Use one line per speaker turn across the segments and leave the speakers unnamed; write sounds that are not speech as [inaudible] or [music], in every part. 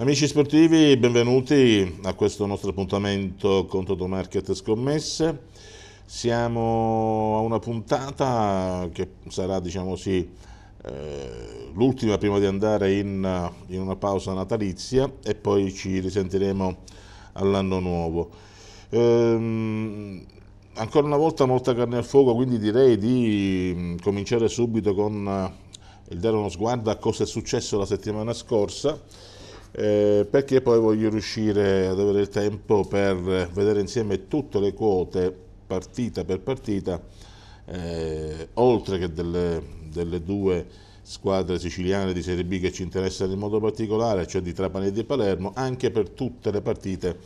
Amici sportivi, benvenuti a questo nostro appuntamento con Toto Market Scommesse. Siamo a una puntata che sarà, diciamo sì, eh, l'ultima prima di andare in, in, una pausa natalizia e poi ci risentiremo all'anno nuovo. Ehm, ancora una volta molta carne al fuoco, quindi direi di mm, cominciare subito con eh, il dare uno sguardo a cosa è successo la settimana scorsa eh, perché poi voglio riuscire ad avere il tempo per vedere insieme tutte le quote partita per partita, eh, oltre che delle, delle, due squadre siciliane di Serie B che ci interessano in modo particolare, cioè di Trapani e di Palermo, anche per tutte le partite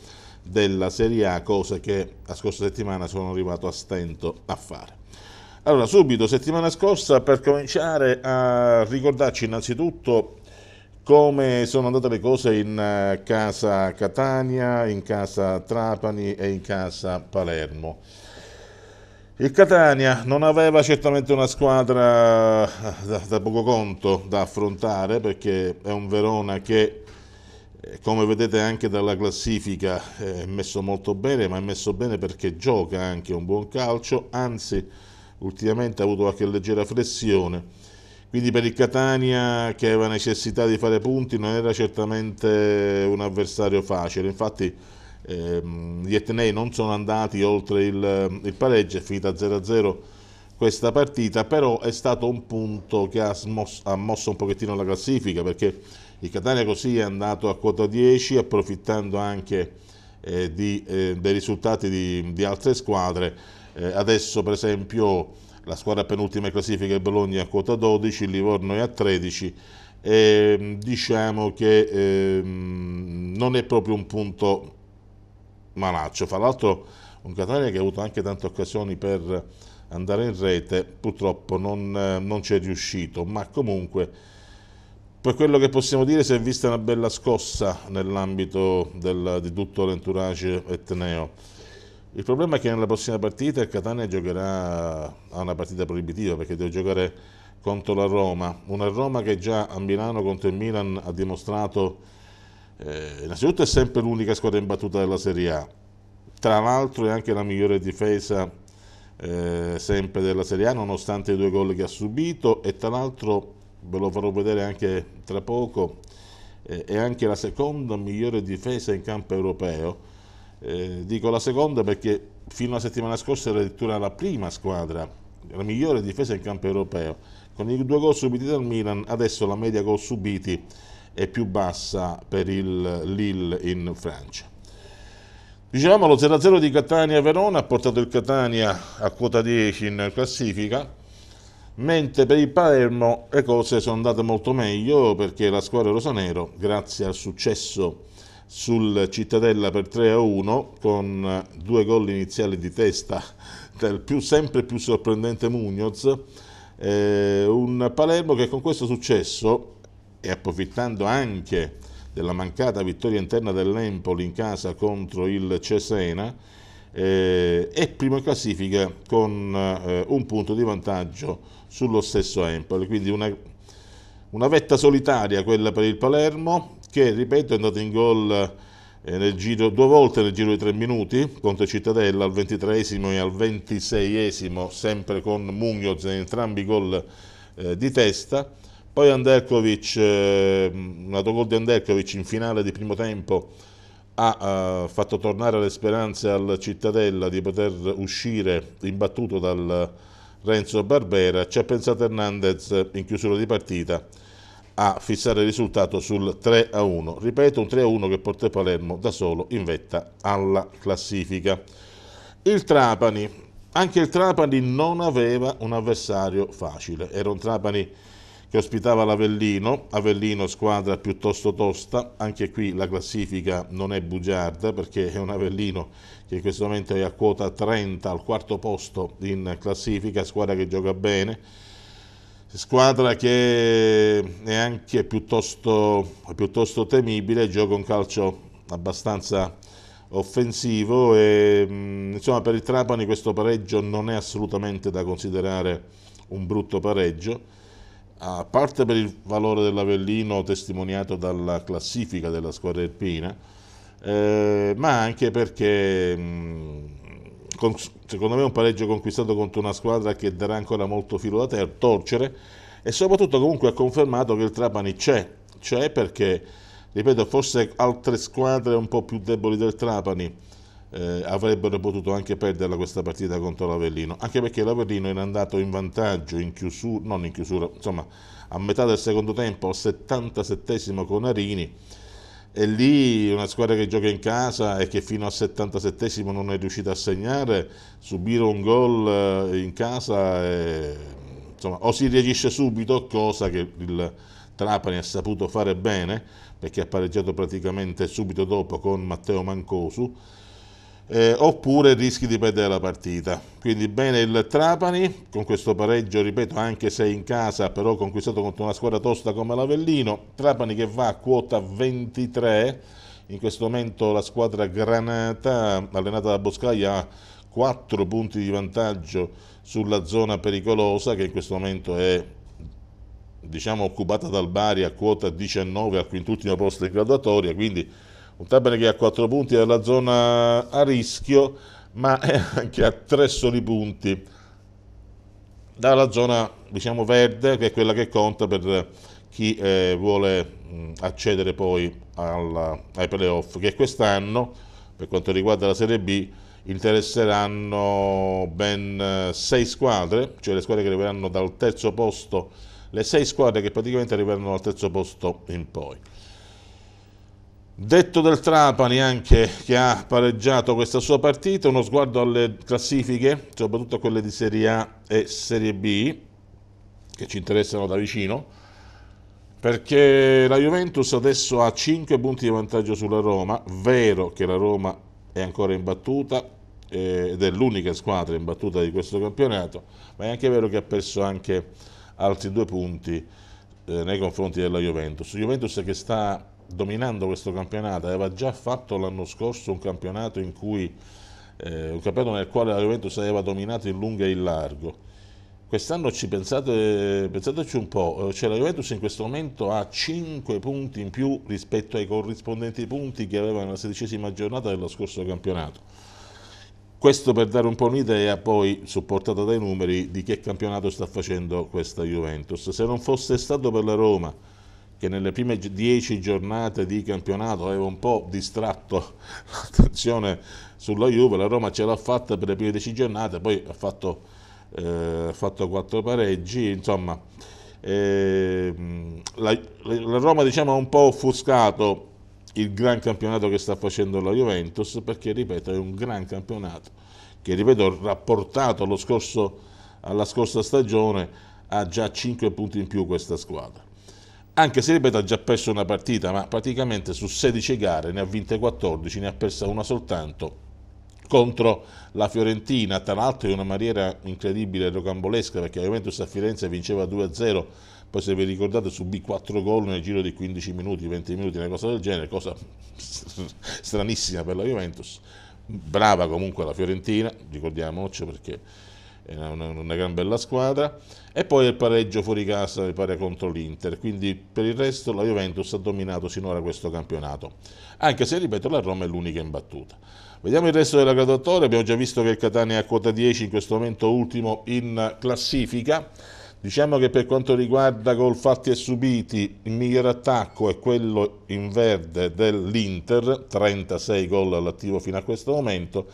della Serie A, cosa che la scorsa settimana sono arrivato a stento a fare. Allora, subito, settimana scorsa, per cominciare a ricordarci innanzitutto come sono andate le cose in eh, casa Catania, in casa Trapani e in casa Palermo. Il Catania non aveva certamente una squadra eh, da, da poco conto da affrontare perché è un Verona che eh, come vedete anche dalla classifica è messo molto bene, ma è messo bene perché gioca anche un buon calcio, anzi ultimamente ha avuto qualche leggera flessione quindi per il Catania che aveva necessità di fare punti non era certamente un avversario facile, infatti ehm, gli Etnei non sono andati oltre il, il pareggio, è finita 0-0 questa partita, però è stato un punto che ha, smosso, ha mosso un pochettino la classifica perché il Catania così è andato a quota 10 approfittando anche eh, di, eh, dei risultati di, di altre squadre eh, adesso per esempio la squadra penultima in classifica è Bologna a quota 12, Livorno è a 13 e ehm, diciamo che eh, non è proprio un punto malaccio. Fra l'altro un Catania che ha avuto anche tante occasioni per andare in rete, purtroppo non, non ci è riuscito, ma comunque per quello che possiamo dire si è vista una bella scossa nell'ambito di tutto l'entourage etneo il problema è che nella prossima partita il Catania giocherà a una partita proibitiva perché deve giocare contro la Roma, una Roma che già a Milano contro il Milan ha dimostrato eh, innanzitutto è sempre l'unica squadra imbattuta della Serie A, tra l'altro è anche la migliore difesa eh, sempre della Serie A nonostante i due gol che ha subito e tra l'altro ve lo farò vedere anche tra poco eh, è anche la seconda migliore difesa in campo europeo eh, dico la seconda perché fino alla settimana scorsa era addirittura la prima squadra, la migliore difesa in campo europeo. Con i due gol subiti dal Milan, adesso la media gol subiti è più bassa per il Lille in Francia. Dicevamo lo 0-0 di Catania-Verona ha portato il Catania a quota 10 in classifica, mentre per il Palermo le cose sono andate molto meglio perché la squadra rosanero, grazie al successo sul Cittadella per 3-1 a con due gol iniziali di testa del più, sempre più sorprendente Munoz, eh, un Palermo che con questo successo e approfittando anche della mancata vittoria interna dell'Empoli in casa contro il Cesena, eh, è prima in classifica con eh, un punto di vantaggio sullo stesso Empoli, quindi una, una vetta solitaria quella per il Palermo che, ripeto, è andato in gol eh, giro, due volte nel giro di tre minuti contro Cittadella al 23 e al 26 sempre con Mugnoz, entrambi gol eh, di testa. Poi Anderkovic, eh, un autogol di Anderkovic in finale di primo tempo ha eh, fatto tornare le speranze al Cittadella di poter uscire imbattuto dal Renzo Barbera. Ci ha pensato Hernandez in chiusura di partita a fissare il risultato sul 3 a 1. Ripeto, un 3 a 1 che porta Palermo da solo in vetta alla classifica. Il Trapani, anche il Trapani non aveva un avversario facile, era un Trapani che ospitava l'Avellino, Avellino squadra piuttosto tosta, anche qui la classifica non è bugiarda perché è un Avellino che in questo momento è a quota 30 al quarto posto in classifica, squadra che gioca bene, squadra che è anche piuttosto, piuttosto temibile, gioca un calcio abbastanza offensivo e mm, insomma per il Trapani questo pareggio non è assolutamente da considerare un brutto pareggio a parte per il valore dell'Avellino testimoniato dalla classifica della squadra alpina eh, ma anche perché mh, mm, con, secondo me un pareggio conquistato contro una squadra che darà ancora molto filo da ter- torcere e soprattutto comunque ha confermato che il Trapani c'è, c'è perché, ripeto, forse altre squadre un po' più deboli del Trapani eh, avrebbero potuto anche perderla questa partita contro l'Avellino, anche perché l'Avellino era andato in vantaggio in chiusura, non in chiusura, insomma a metà del secondo tempo, al 77 con Arini e lì una squadra che gioca in casa e che fino al 77 non è riuscita a segnare, subire un gol eh, in casa, e, insomma, o si reagisce subito, cosa che il Trapani ha saputo fare bene, perché ha pareggiato praticamente subito dopo con Matteo Mancosu, eh, oppure rischi di perdere la partita. Quindi bene il Trapani con questo pareggio, ripeto, anche se in casa, però conquistato contro una squadra tosta come l'Avellino. Trapani che va a quota 23, in questo momento la squadra Granata, allenata da Boscaia, ha 4 punti di vantaggio sulla zona pericolosa che in questo momento è diciamo occupata dal Bari a quota 19 al quintultimo posto in graduatoria, quindi un Tabene che ha 4 punti dalla zona a rischio, ma è [laughs] eh, anche a 3 soli punti dalla zona diciamo, verde, che è quella che conta per chi eh, vuole mh, accedere poi alla, ai playoff, che quest'anno, per quanto riguarda la Serie B, interesseranno ben 6 eh, squadre, cioè le squadre che arriveranno dal terzo posto, le 6 squadre che praticamente arriveranno dal terzo posto in poi. Detto del Trapani anche che ha pareggiato questa sua partita, uno sguardo alle classifiche, soprattutto quelle di Serie A e Serie B, che ci interessano da vicino, perché la Juventus adesso ha 5 punti di vantaggio sulla Roma, vero che la Roma è ancora imbattuta eh, ed è l'unica squadra imbattuta di questo campionato, ma è anche vero che ha perso anche altri due punti eh, nei confronti della Juventus. Juventus che sta dominando questo campionato, aveva già fatto l'anno scorso un campionato, cui, eh, un campionato nel quale la Juventus aveva dominato in lungo e in largo. Quest'anno ci pensate, pensateci un po', eh, cioè la Juventus in questo momento ha 5 punti in più rispetto ai corrispondenti punti che aveva nella sedicesima giornata dello scorso campionato. Questo per dare un po' un'idea, poi supportata dai numeri, di che campionato sta facendo questa Juventus. Se non fosse stato per la Roma, che nelle prime dieci giornate di campionato aveva un po' distratto [laughs] l'attenzione sulla Juve, la Roma ce l'ha fatta per le prime dieci giornate, poi ha fatto, eh, fatto quattro pareggi, insomma eh, la, la, Roma diciamo, ha un po' offuscato il gran campionato che sta facendo la Juventus perché ripeto è un gran campionato che ripeto rapportato scorso, alla scorsa stagione ha già 5 punti in più questa squadra anche se ripeto ha già perso una partita, ma praticamente su 16 gare ne ha vinte 14, ne ha persa una soltanto contro la Fiorentina, tra l'altro in una maniera incredibile rocambolesca perché la Juventus a Firenze vinceva 2-0, poi se vi ricordate subì 4 gol nel giro di 15 minuti, 20 minuti, una cosa del genere, cosa stranissima per la Juventus, brava comunque la Fiorentina, ricordiamoci perché una, una, una, gran bella squadra, e poi il pareggio fuori casa mi pare contro l'Inter, quindi per il resto la Juventus ha dominato sinora questo campionato, anche se ripeto la Roma è l'unica imbattuta. Vediamo il resto della graduatoria, abbiamo già visto che il Catania è a quota 10, in questo momento ultimo in classifica, Diciamo che per quanto riguarda gol fatti e subiti, il miglior attacco è quello in verde dell'Inter, 36 gol all'attivo fino a questo momento,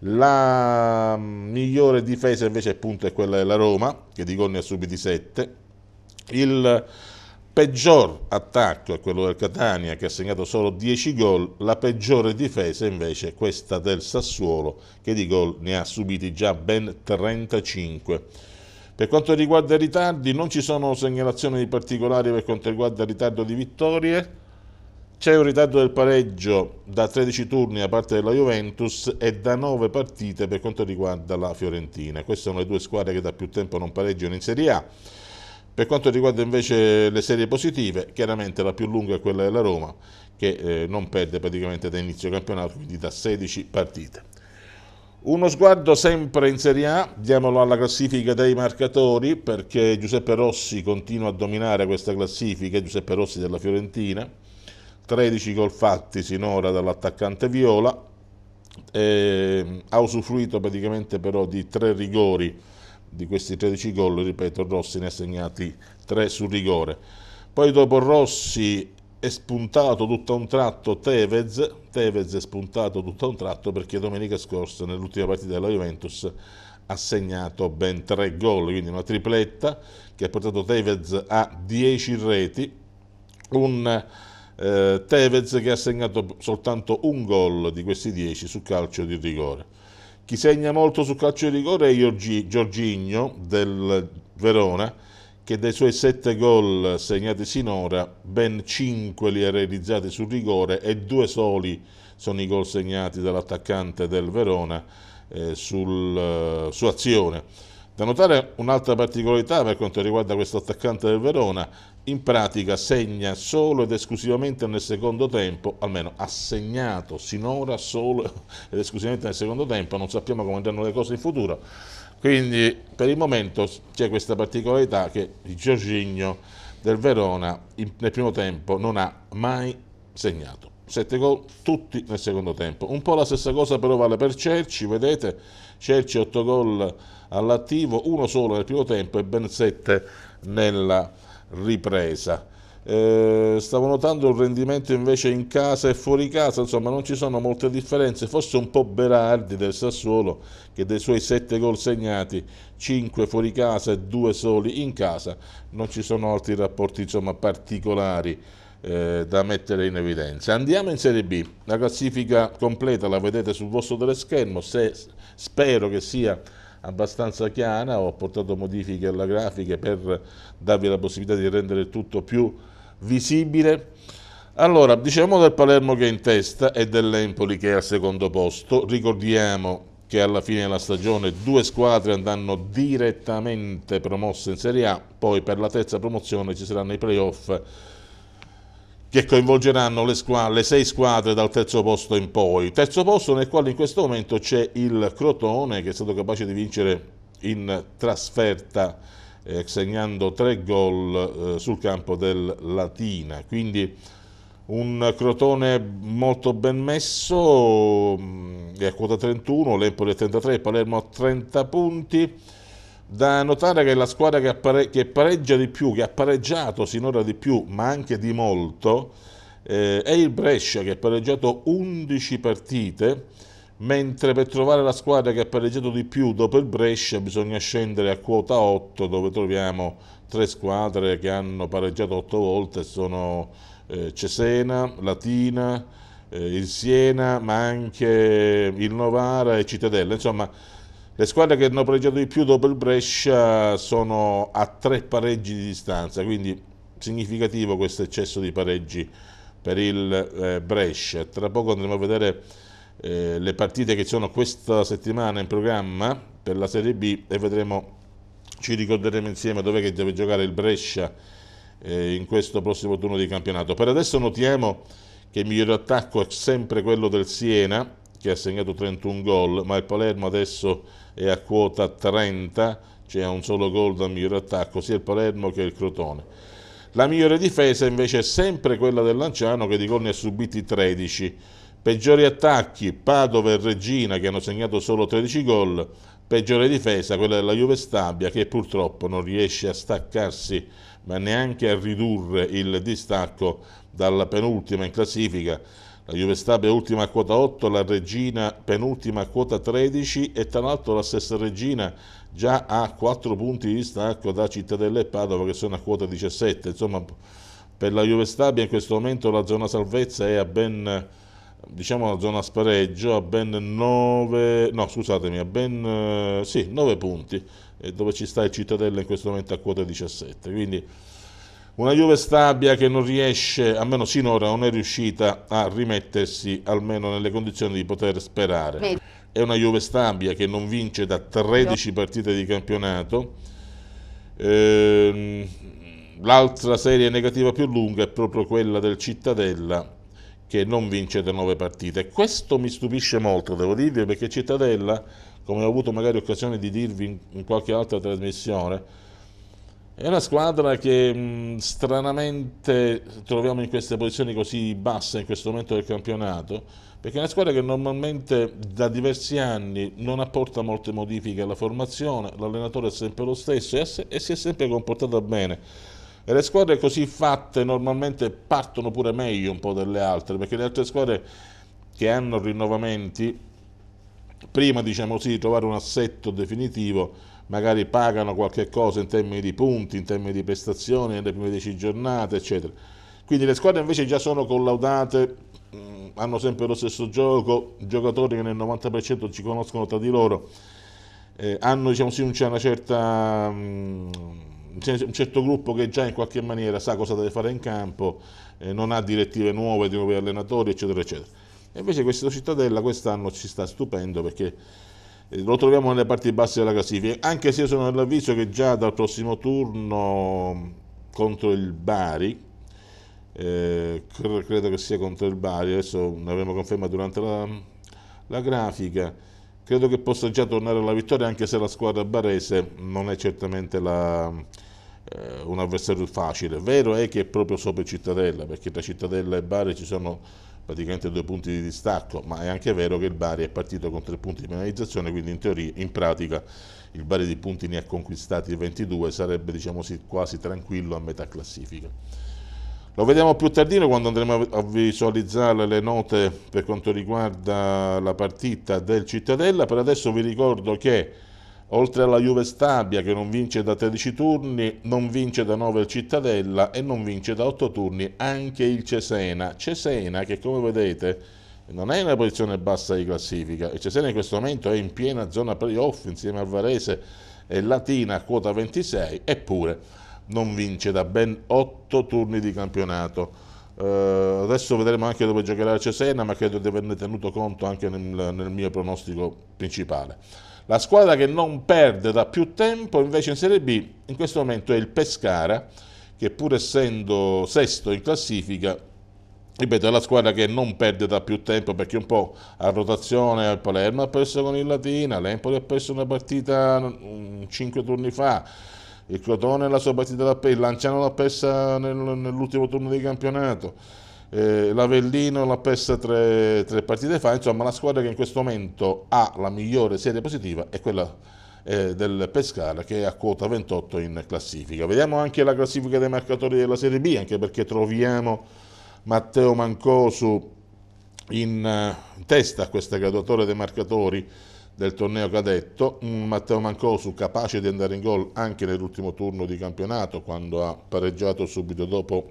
la mm, migliore difesa invece appunto è quella della Roma, che di gol ne ha subiti 7. Il peggior attacco è quello del Catania, che ha segnato solo 10 gol. La peggiore difesa invece è questa del Sassuolo, che di gol ne ha subiti già ben 35. Per quanto riguarda i ritardi, non ci sono segnalazioni particolari per quanto riguarda il ritardo di vittorie c'è un ritardo del pareggio da 13 turni da parte della Juventus e da 9 partite per quanto riguarda la Fiorentina. Queste sono le due squadre che da più tempo non pareggiano in Serie A. Per quanto riguarda invece le serie positive, chiaramente la più lunga è quella della Roma, che eh, non perde praticamente da inizio campionato, quindi da 16 partite. Uno sguardo sempre in Serie A, diamolo alla classifica dei marcatori, perché Giuseppe Rossi continua a dominare questa classifica, Giuseppe Rossi della Fiorentina 13 gol fatti sinora dall'attaccante Viola, eh, ha usufruito praticamente però di tre rigori, di questi 13 gol, ripeto, Rossi ne ha segnati 3 sul rigore. Poi dopo Rossi è spuntato tutto a un tratto Tevez, Tevez è spuntato tutto a un tratto perché domenica scorsa nell'ultima partita della Juventus ha segnato ben 3 gol, quindi una tripletta che ha portato Tevez a 10 reti, un eh, Tevez che ha segnato soltanto un gol di questi 10 su calcio di rigore. Chi segna molto su calcio di rigore è Giorgi, del Verona che dai suoi 7 gol segnati sinora ben 5 li ha realizzati su rigore e due soli sono i gol segnati dall'attaccante del Verona eh, sul, eh, su azione. Da notare un'altra particolarità per quanto riguarda questo attaccante del Verona in pratica segna solo ed esclusivamente nel secondo tempo, almeno ha segnato sinora solo [laughs] ed esclusivamente nel secondo tempo, non sappiamo come andranno le cose in futuro, quindi per il momento c'è questa particolarità che il Giorgigno del Verona nel primo tempo non ha mai segnato. 7 gol tutti nel secondo tempo. Un po' la stessa cosa però vale per Cerci, vedete? Cerci 8 gol all'attivo, uno solo nel primo tempo e ben 7 nella ripresa. Eh, stavo notando il rendimento invece in casa e fuori casa, insomma non ci sono molte differenze, forse un po' Berardi del Sassuolo che dei suoi 7 gol segnati, 5 fuori casa e 2 soli in casa, non ci sono altri rapporti insomma, particolari eh, da mettere in evidenza. Andiamo in Serie B, la classifica completa la vedete sul vostro teleschermo, se, spero che sia abbastanza chiara, ho portato modifiche alla grafica per darvi la possibilità di rendere tutto più visibile. Allora, diciamo del Palermo che è in testa e dell'Empoli che è al secondo posto. Ricordiamo che alla fine della stagione due squadre andranno direttamente promosse in Serie A, poi per la terza promozione ci saranno i playoff che coinvolgeranno le, le, sei squadre dal terzo posto in poi. Terzo posto nel quale in questo momento c'è il Crotone che è stato capace di vincere in trasferta eh, segnando tre gol eh, sul campo del Latina. Quindi un Crotone molto ben messo, mm, è a quota 31, l'Empoli a 33, Palermo a 30 punti. Da notare che la squadra che, appare- che pareggia di più, che ha pareggiato sinora di più, ma anche di molto, eh, è il Brescia che ha pareggiato 11 partite, mentre per trovare la squadra che ha pareggiato di più dopo il Brescia bisogna scendere a quota 8 dove troviamo tre squadre che hanno pareggiato 8 volte, sono eh, Cesena, Latina, eh, il Siena, ma anche il Novara e Cittadella. Insomma, le squadre che hanno pregiato di più dopo il Brescia sono a tre pareggi di distanza, quindi significativo questo eccesso di pareggi per il eh, Brescia. Tra poco andremo a vedere eh, le partite che sono questa settimana in programma per la Serie B e vedremo, ci ricorderemo insieme dov'è che deve giocare il Brescia eh, in questo prossimo turno di campionato. Per adesso notiamo che il miglior attacco è sempre quello del Siena che ha segnato 31 gol, ma il Palermo adesso è a quota 30, cioè ha un solo gol dal miglior attacco, sia il Palermo che il Crotone. La migliore difesa invece è sempre quella del Lanciano che di gol ne ha subiti 13. Peggiori attacchi Padova e Regina che hanno segnato solo 13 gol, peggiore difesa quella della Juve Stabia che purtroppo non riesce a staccarsi ma neanche a ridurre il distacco dalla penultima in classifica la Juve Stabia è ultima a quota 8, la Regina penultima a quota 13 e tra l'altro la stessa Regina già ha 4 punti di stacco da Cittadella e Padova che sono a quota 17. Insomma, per la Juve Stabia in questo momento la zona salvezza è a ben diciamo la zona spareggio a ben 9 no scusatemi a ben sì, 9 punti eh, dove ci sta il Cittadella in questo momento a quota 17 quindi una Juve stabia che non riesce, almeno sinora, non è riuscita a rimettersi almeno nelle condizioni di poter sperare. È una Juve stabia che non vince da 13 partite di campionato. Ehm, L'altra serie negativa più lunga è proprio quella del Cittadella che non vince da 9 partite. Questo mi stupisce molto, devo dirvi, perché Cittadella, come ho avuto magari occasione di dirvi in qualche altra trasmissione, è una squadra che mh, stranamente troviamo in queste posizioni così basse in questo momento del campionato, perché è una squadra che normalmente da diversi anni non apporta molte modifiche alla formazione, l'allenatore è sempre lo stesso e, e si è sempre comportata bene. E le squadre così fatte normalmente partono pure meglio un po' delle altre, perché le altre squadre che hanno rinnovamenti, prima diciamo così, di trovare un assetto definitivo, magari pagano qualche cosa in termini di punti, in termini di prestazioni nelle prime 10 giornate, eccetera. Quindi le squadre invece già sono collaudate, mm, hanno sempre lo stesso gioco, giocatori che nel 90% ci conoscono tra di loro, eh, hanno diciamo sì, certa, mm, un certo gruppo che già in qualche maniera sa cosa deve fare in campo, eh, non ha direttive nuove di nuovi allenatori, eccetera, eccetera. E invece questa cittadella quest'anno ci sta stupendo perché eh, lo troviamo nelle parti basse della classifica, anche se sono dell'avviso che già dal prossimo turno contro il Bari, eh, credo che sia contro il Bari, adesso ne avremo conferma durante la, la, grafica, credo che possa già tornare alla vittoria anche se la squadra barese non è certamente la, eh, un avversario facile, vero è che è proprio sopra Cittadella, perché tra Cittadella e Bari ci sono praticamente due punti di distacco, ma è anche vero che il Bari è partito con tre punti di penalizzazione, quindi in teoria, in pratica, il Bari di punti ne ha conquistati 22, sarebbe diciamo quasi tranquillo a metà classifica. Lo vediamo più tardino quando andremo a visualizzare le note per quanto riguarda la partita del Cittadella, per adesso vi ricordo che Oltre alla Juve Stabia che non vince da 13 turni, non vince da 9 il Cittadella e non vince da 8 turni anche il Cesena. Cesena che come vedete non è in una posizione bassa di classifica, il Cesena in questo momento è in piena zona playoff insieme a Varese e Latina a quota 26, eppure non vince da ben 8 turni di campionato. Uh, adesso vedremo anche dove giocherà il Cesena, ma credo di averne tenuto conto anche nel, nel mio pronostico principale. La squadra che non perde da più tempo invece in Serie B in questo momento è il Pescara, che pur essendo sesto in classifica, ripeto, è la squadra che non perde da più tempo perché un po' a rotazione il Palermo ha perso con il Latina, l'Empoli ha perso una partita 5 mm, turni fa, il Crotone la sua partita da persa, il Lanciano l'ha persa nell'ultimo turno di campionato eh, l'Avellino l'ha persa tre, tre, partite fa, insomma la squadra che in questo momento ha la migliore serie positiva è quella eh, del Pescara che è a quota 28 in classifica. Vediamo anche la classifica dei marcatori della Serie B, anche perché troviamo Matteo Mancosu in, eh, in testa a questa graduatoria dei marcatori del torneo cadetto, Matteo Mancosu capace di andare in gol anche nell'ultimo turno di campionato quando ha pareggiato subito dopo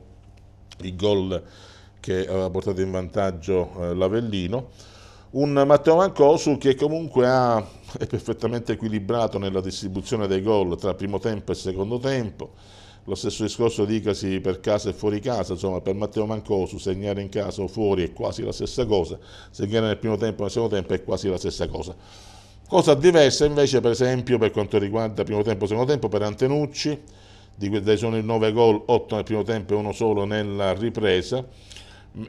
il gol che aveva portato in vantaggio eh, l'Avellino, un Matteo Mancosu che comunque ha, è perfettamente equilibrato nella distribuzione dei gol tra primo tempo e secondo tempo, lo stesso discorso dicasi per casa e fuori casa, insomma per Matteo Mancosu segnare in casa o fuori è quasi la stessa cosa, segnare nel primo tempo e nel secondo tempo è quasi la stessa cosa. Cosa diversa invece per esempio per quanto riguarda primo tempo e secondo tempo per Antenucci, di cui sono i 9 gol, 8 nel primo tempo e uno solo nella ripresa,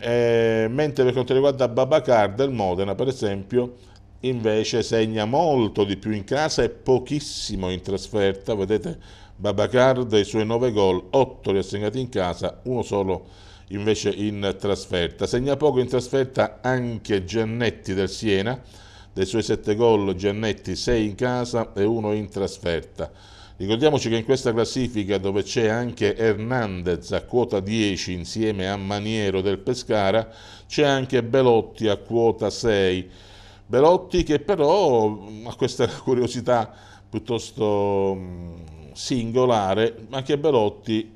eh, mentre per quanto riguarda Babacar del Modena per esempio invece segna molto di più in casa e pochissimo in trasferta vedete Babacar dei suoi 9 gol 8 li ha segnati in casa uno solo invece in trasferta segna poco in trasferta anche Giannetti del Siena dei suoi 7 gol Giannetti 6 in casa e 1 in trasferta Ricordiamoci che in questa classifica dove c'è anche Hernandez a quota 10 insieme a Maniero del Pescara, c'è anche Belotti a quota 6. Belotti che però ha questa [laughs] curiosità piuttosto singolare, anche Belotti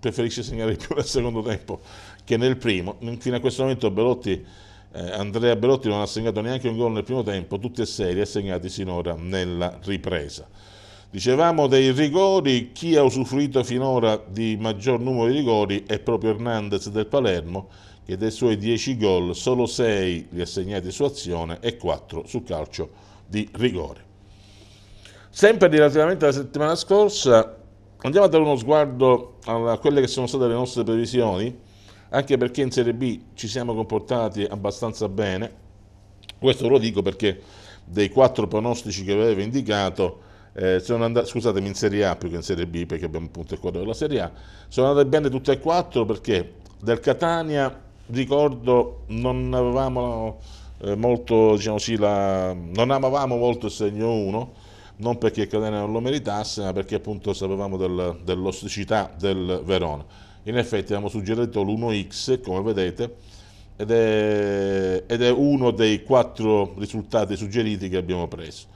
preferisce segnare più nel secondo tempo che nel primo. Fino a questo momento Belotti, eh, Andrea Belotti non ha segnato neanche un gol nel primo tempo, tutti e sei li ha segnati sinora nella ripresa. Dicevamo dei rigori, chi ha usufruito finora di maggior numero di rigori è proprio Hernandez del Palermo, che dei suoi 10 gol solo 6 li ha segnati su azione e 4 su calcio di rigore. Sempre relativamente alla settimana scorsa, andiamo a dare uno sguardo a quelle che sono state le nostre previsioni, anche perché in Serie B ci siamo comportati abbastanza bene. Questo lo dico perché dei quattro pronostici che avevo indicato, eh, andato, scusatemi, in Serie A più che in Serie B perché abbiamo appunto il quadro della Serie A. Sono andate bene tutte e quattro perché del Catania, ricordo, non avevamo eh, molto, diciamo così, la, non amavamo molto il segno 1, non perché il Catania non lo meritasse, ma perché appunto sapevamo del, dell'osticità del Verona. In effetti abbiamo suggerito l'1x, come vedete, ed è, ed è uno dei quattro risultati suggeriti che abbiamo preso.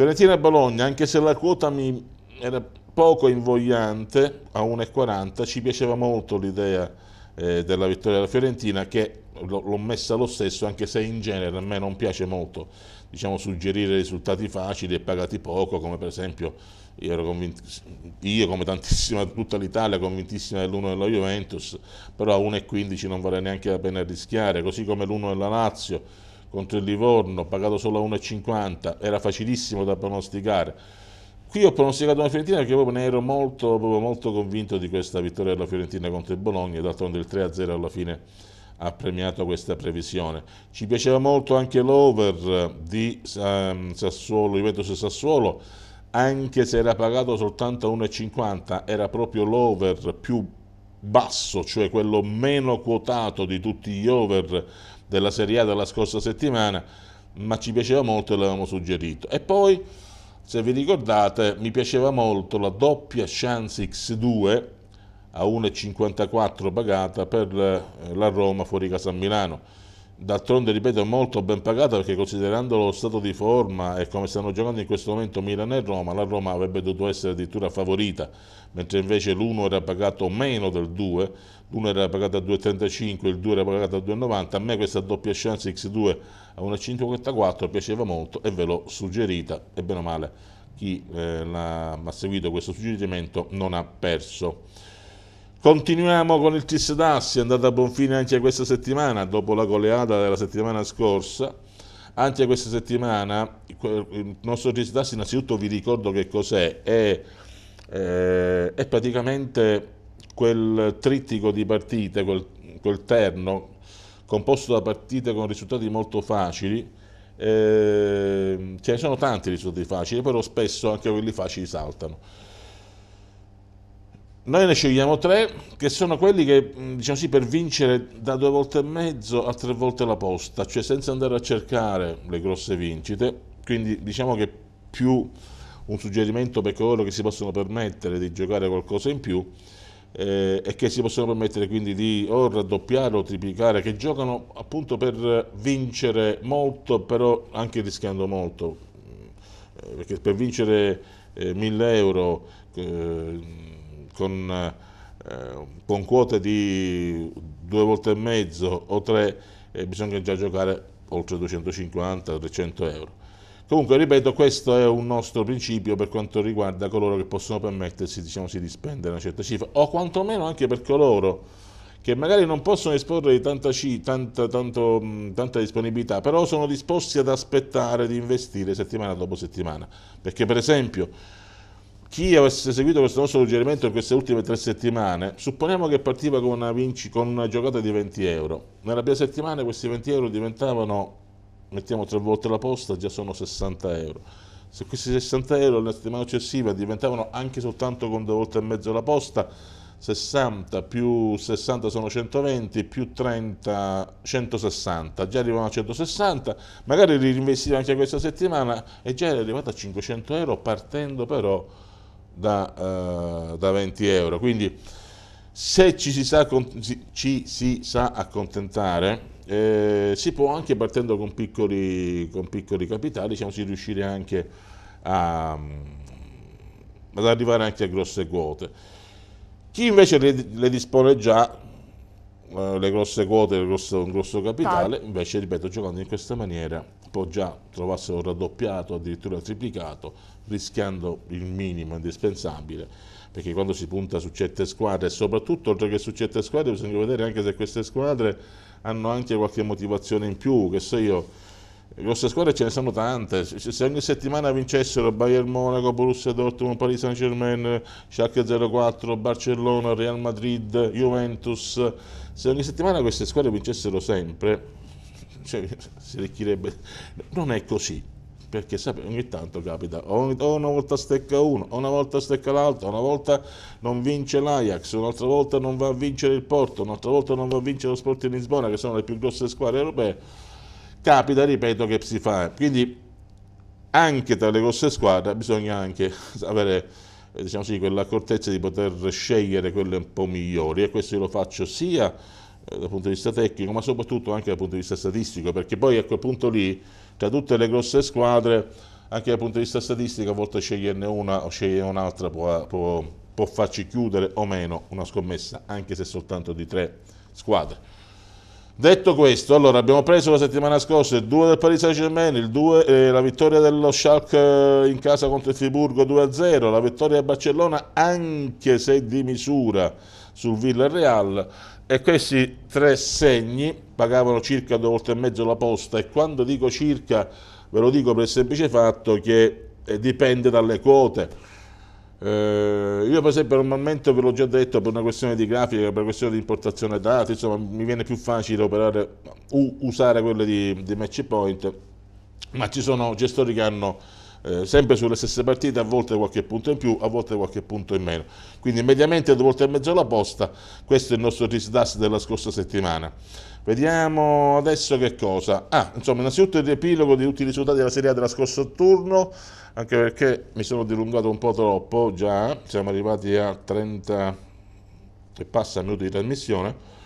Fiorentina-Bologna, anche se la quota mi era poco invogliante, a 1,40, ci piaceva molto l'idea eh, della vittoria della Fiorentina, che l'ho messa lo stesso, anche se in genere a me non piace molto diciamo, suggerire risultati facili e pagati poco, come per esempio io, ero convinto, io come tantissima, tutta l'Italia, convintissima dell'1 della Juventus, però a 1,15 non vale neanche la pena rischiare, così come l'1 della Lazio contro il Livorno, pagato solo a 1,50, era facilissimo da pronosticare. Qui ho pronosticato una Fiorentina perché proprio ne ero molto, molto convinto di questa vittoria della Fiorentina contro il Bologna, d'altronde il 3-0 alla fine ha premiato questa previsione. Ci piaceva molto anche l'over di um, Sassuolo, Juventus e Sassuolo, anche se era pagato soltanto a 1,50, era proprio l'over più basso, cioè quello meno quotato di tutti gli over della Serie A della scorsa settimana, ma ci piaceva molto e l'avevamo suggerito. E poi, se vi ricordate, mi piaceva molto la doppia chance X2 a 1,54 pagata per eh, la Roma fuori casa a Milano d'altronde ripeto molto ben pagata perché considerando lo stato di forma e come stanno giocando in questo momento Milano e Roma, la Roma avrebbe dovuto essere addirittura favorita, mentre invece l'1 era pagato meno del 2, l'1 era pagato a 2,35, il 2 era pagato a 2,90, a me questa doppia chance X2 a 1,54 piaceva molto e ve l'ho suggerita e bene o male chi eh, ha seguito questo suggerimento non ha perso. Continuiamo con il Cis Dassi, è andata a buon fine anche questa settimana, dopo la goleada della settimana scorsa. Anche questa settimana il nostro Cis Dassi, innanzitutto vi ricordo che cos'è, è, eh, è praticamente quel trittico di partite, quel, quel, terno, composto da partite con risultati molto facili. Eh, ce ne sono tanti risultati facili, però spesso anche quelli facili saltano noi ne scegliamo tre, che sono quelli che, diciamo sì, per vincere da due volte e mezzo a tre volte la posta, cioè senza andare a cercare le grosse vincite, quindi diciamo che più un suggerimento per coloro che si possono permettere di giocare qualcosa in più eh, e che si possono permettere quindi di o raddoppiare o triplicare, che giocano appunto per vincere molto, però anche rischiando molto, eh, perché per vincere eh, 1000 euro eh, con, eh, con quote di due volte e mezzo o tre eh, bisogna già giocare oltre 250-300 euro. Comunque, ripeto, questo è un nostro principio per quanto riguarda coloro che possono permettersi diciamo, di spendere una certa cifra, o quantomeno anche per coloro che magari non possono esporre di tanta, tanta, tanto, mm, tanta, disponibilità, però sono disposti ad aspettare di investire settimana dopo settimana. Perché per esempio chi avesse seguito questo nostro suggerimento in queste ultime tre settimane, supponiamo che partiva con una, vinci, con una giocata di 20 euro. Nella prima settimana questi 20 euro diventavano, mettiamo tre volte la posta, già sono 60 euro. Se questi 60 euro nella settimana successiva diventavano anche soltanto con due volte e mezzo la posta, 60 più 60 sono 120 più 30 160 già arrivavano a 160 magari li reinvestiva anche questa settimana e già era arrivato a 500 euro partendo però da, eh, da 20 euro. Quindi se ci si sa, ci si sa accontentare, eh, si può anche partendo con piccoli, con piccoli capitali, diciamo, si riuscire anche a, mm, ad arrivare anche a grosse quote. Chi invece le, le dispone già, eh, le grosse quote, il grosso, un grosso capitale, invece, ripeto, giocando in questa maniera tempo già trovassero raddoppiato, addirittura triplicato, rischiando il minimo indispensabile, perché quando si punta su certe squadre, soprattutto oltre che su certe squadre, bisogna vedere anche se queste squadre hanno anche qualche motivazione in più, che so io, grosse squadre ce ne sono tante, se ogni settimana vincessero Bayern Monaco, Borussia Dortmund, Paris Saint Germain, Schalke 04, Barcellona, Real Madrid, Juventus, se ogni settimana queste squadre vincessero sempre, cioè, si arricchirebbe. Non è così, perché sapete, ogni tanto capita, o una volta stecca uno, o una volta stecca l'altro, una volta non vince l'Ajax, un'altra volta non va a vincere il Porto, un'altra volta non va a vincere lo Sport in Lisbona, che sono le più grosse squadre europee. Capita, ripeto, che si fa. Quindi anche tra le grosse squadre bisogna anche avere diciamo sì, quell'accortezza di poter scegliere quelle un po' migliori e questo io lo faccio sia eh, dal punto di vista tecnico, ma soprattutto anche dal punto di vista statistico, perché poi a quel punto lì, tra tutte le grosse squadre, anche dal punto di vista statistico, a volte sceglierne una o sceglierne un'altra può, può, può farci chiudere o meno una scommessa, anche se soltanto di tre squadre. Detto questo, allora abbiamo preso la settimana scorsa il 2 del Paris Saint-Germain, eh, la vittoria dello Schalke eh, in casa contro il Friburgo 2-0, la vittoria a Barcellona anche se di misura sul Villarreal e questi tre segni pagavano circa due volte e mezzo la posta e quando dico circa ve lo dico per il semplice fatto che eh, dipende dalle quote. Eh, io per esempio normalmente ve l'ho già detto per una questione di grafica, per una questione di importazione dati, insomma mi viene più facile operare, usare quelle di, di Matchpoint, ma ci sono gestori che hanno eh, sempre sulle stesse partite, a volte qualche punto in più, a volte qualche punto in meno. Quindi mediamente due volte e mezzo alla posta, questo è il nostro RISDAS della scorsa settimana. Vediamo adesso che cosa. Ah, insomma, innanzitutto il riepilogo di tutti i risultati della Serie A della scorsa turno, anche perché mi sono dilungato un po' troppo già, siamo arrivati a 30 e passa minuti di trasmissione.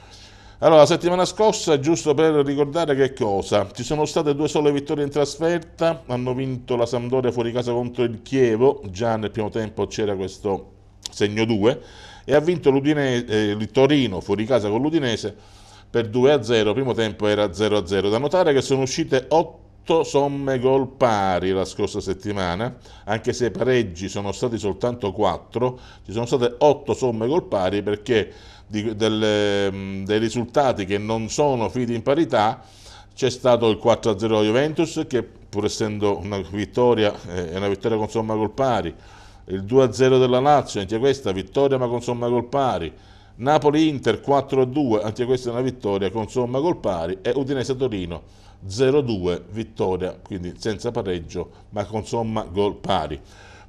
Allora, la settimana scorsa, giusto per ricordare che cosa, ci sono state due sole vittorie in trasferta, hanno vinto la Sampdoria fuori casa contro il Chievo, già nel primo tempo c'era questo segno 2, e ha vinto eh, il Torino fuori casa con l'Udinese per 2-0, primo tempo era 0-0. Da notare che sono uscite 8 somme gol pari la scorsa settimana, anche se i pareggi sono stati soltanto 4, ci sono state 8 somme gol pari perché di, delle, mm, dei risultati che non sono finiti in parità, c'è stato il 4-0 Juventus che pur essendo una vittoria eh, è una vittoria con somma gol pari, il 2-0 della Lazio, anche questa vittoria ma con somma gol pari, Napoli-Inter 4-2, anche questa è una vittoria con somma gol pari e Udinese-Torino 0-2, vittoria quindi senza pareggio ma con somma gol pari.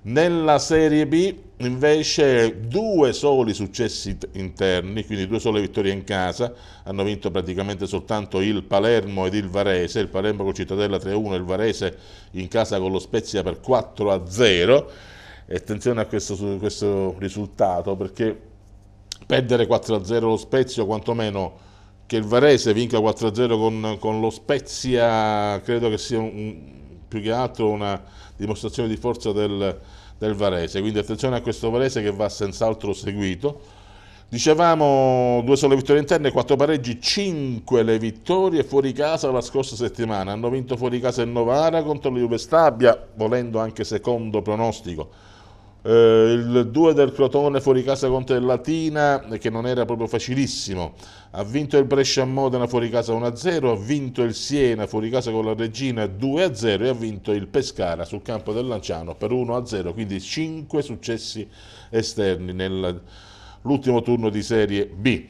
Nella Serie B invece due soli successi interni, quindi due sole vittorie in casa, hanno vinto praticamente soltanto il Palermo ed il Varese, il Palermo con Cittadella 3-1, il Varese in casa con lo Spezia per 4-0. Attenzione a questo, questo risultato perché perdere 4-0 lo Spezia quantomeno che il Varese vinca 4-0 con, con, lo Spezia credo che sia un, più che altro una dimostrazione di forza del, del Varese, quindi attenzione a questo Varese che va senz'altro seguito. Dicevamo due sole vittorie interne, quattro pareggi, cinque le vittorie fuori casa la scorsa settimana. Hanno vinto fuori casa il Novara contro la Juve Stabia, volendo anche secondo pronostico eh, il 2 del Crotone fuori casa contro il Latina eh, che non era proprio facilissimo ha vinto il Brescia Modena fuori casa 1-0 ha vinto il Siena fuori casa con la Regina 2-0 e ha vinto il Pescara sul campo del Lanciano per 1-0 quindi 5 successi esterni nell'ultimo turno di Serie B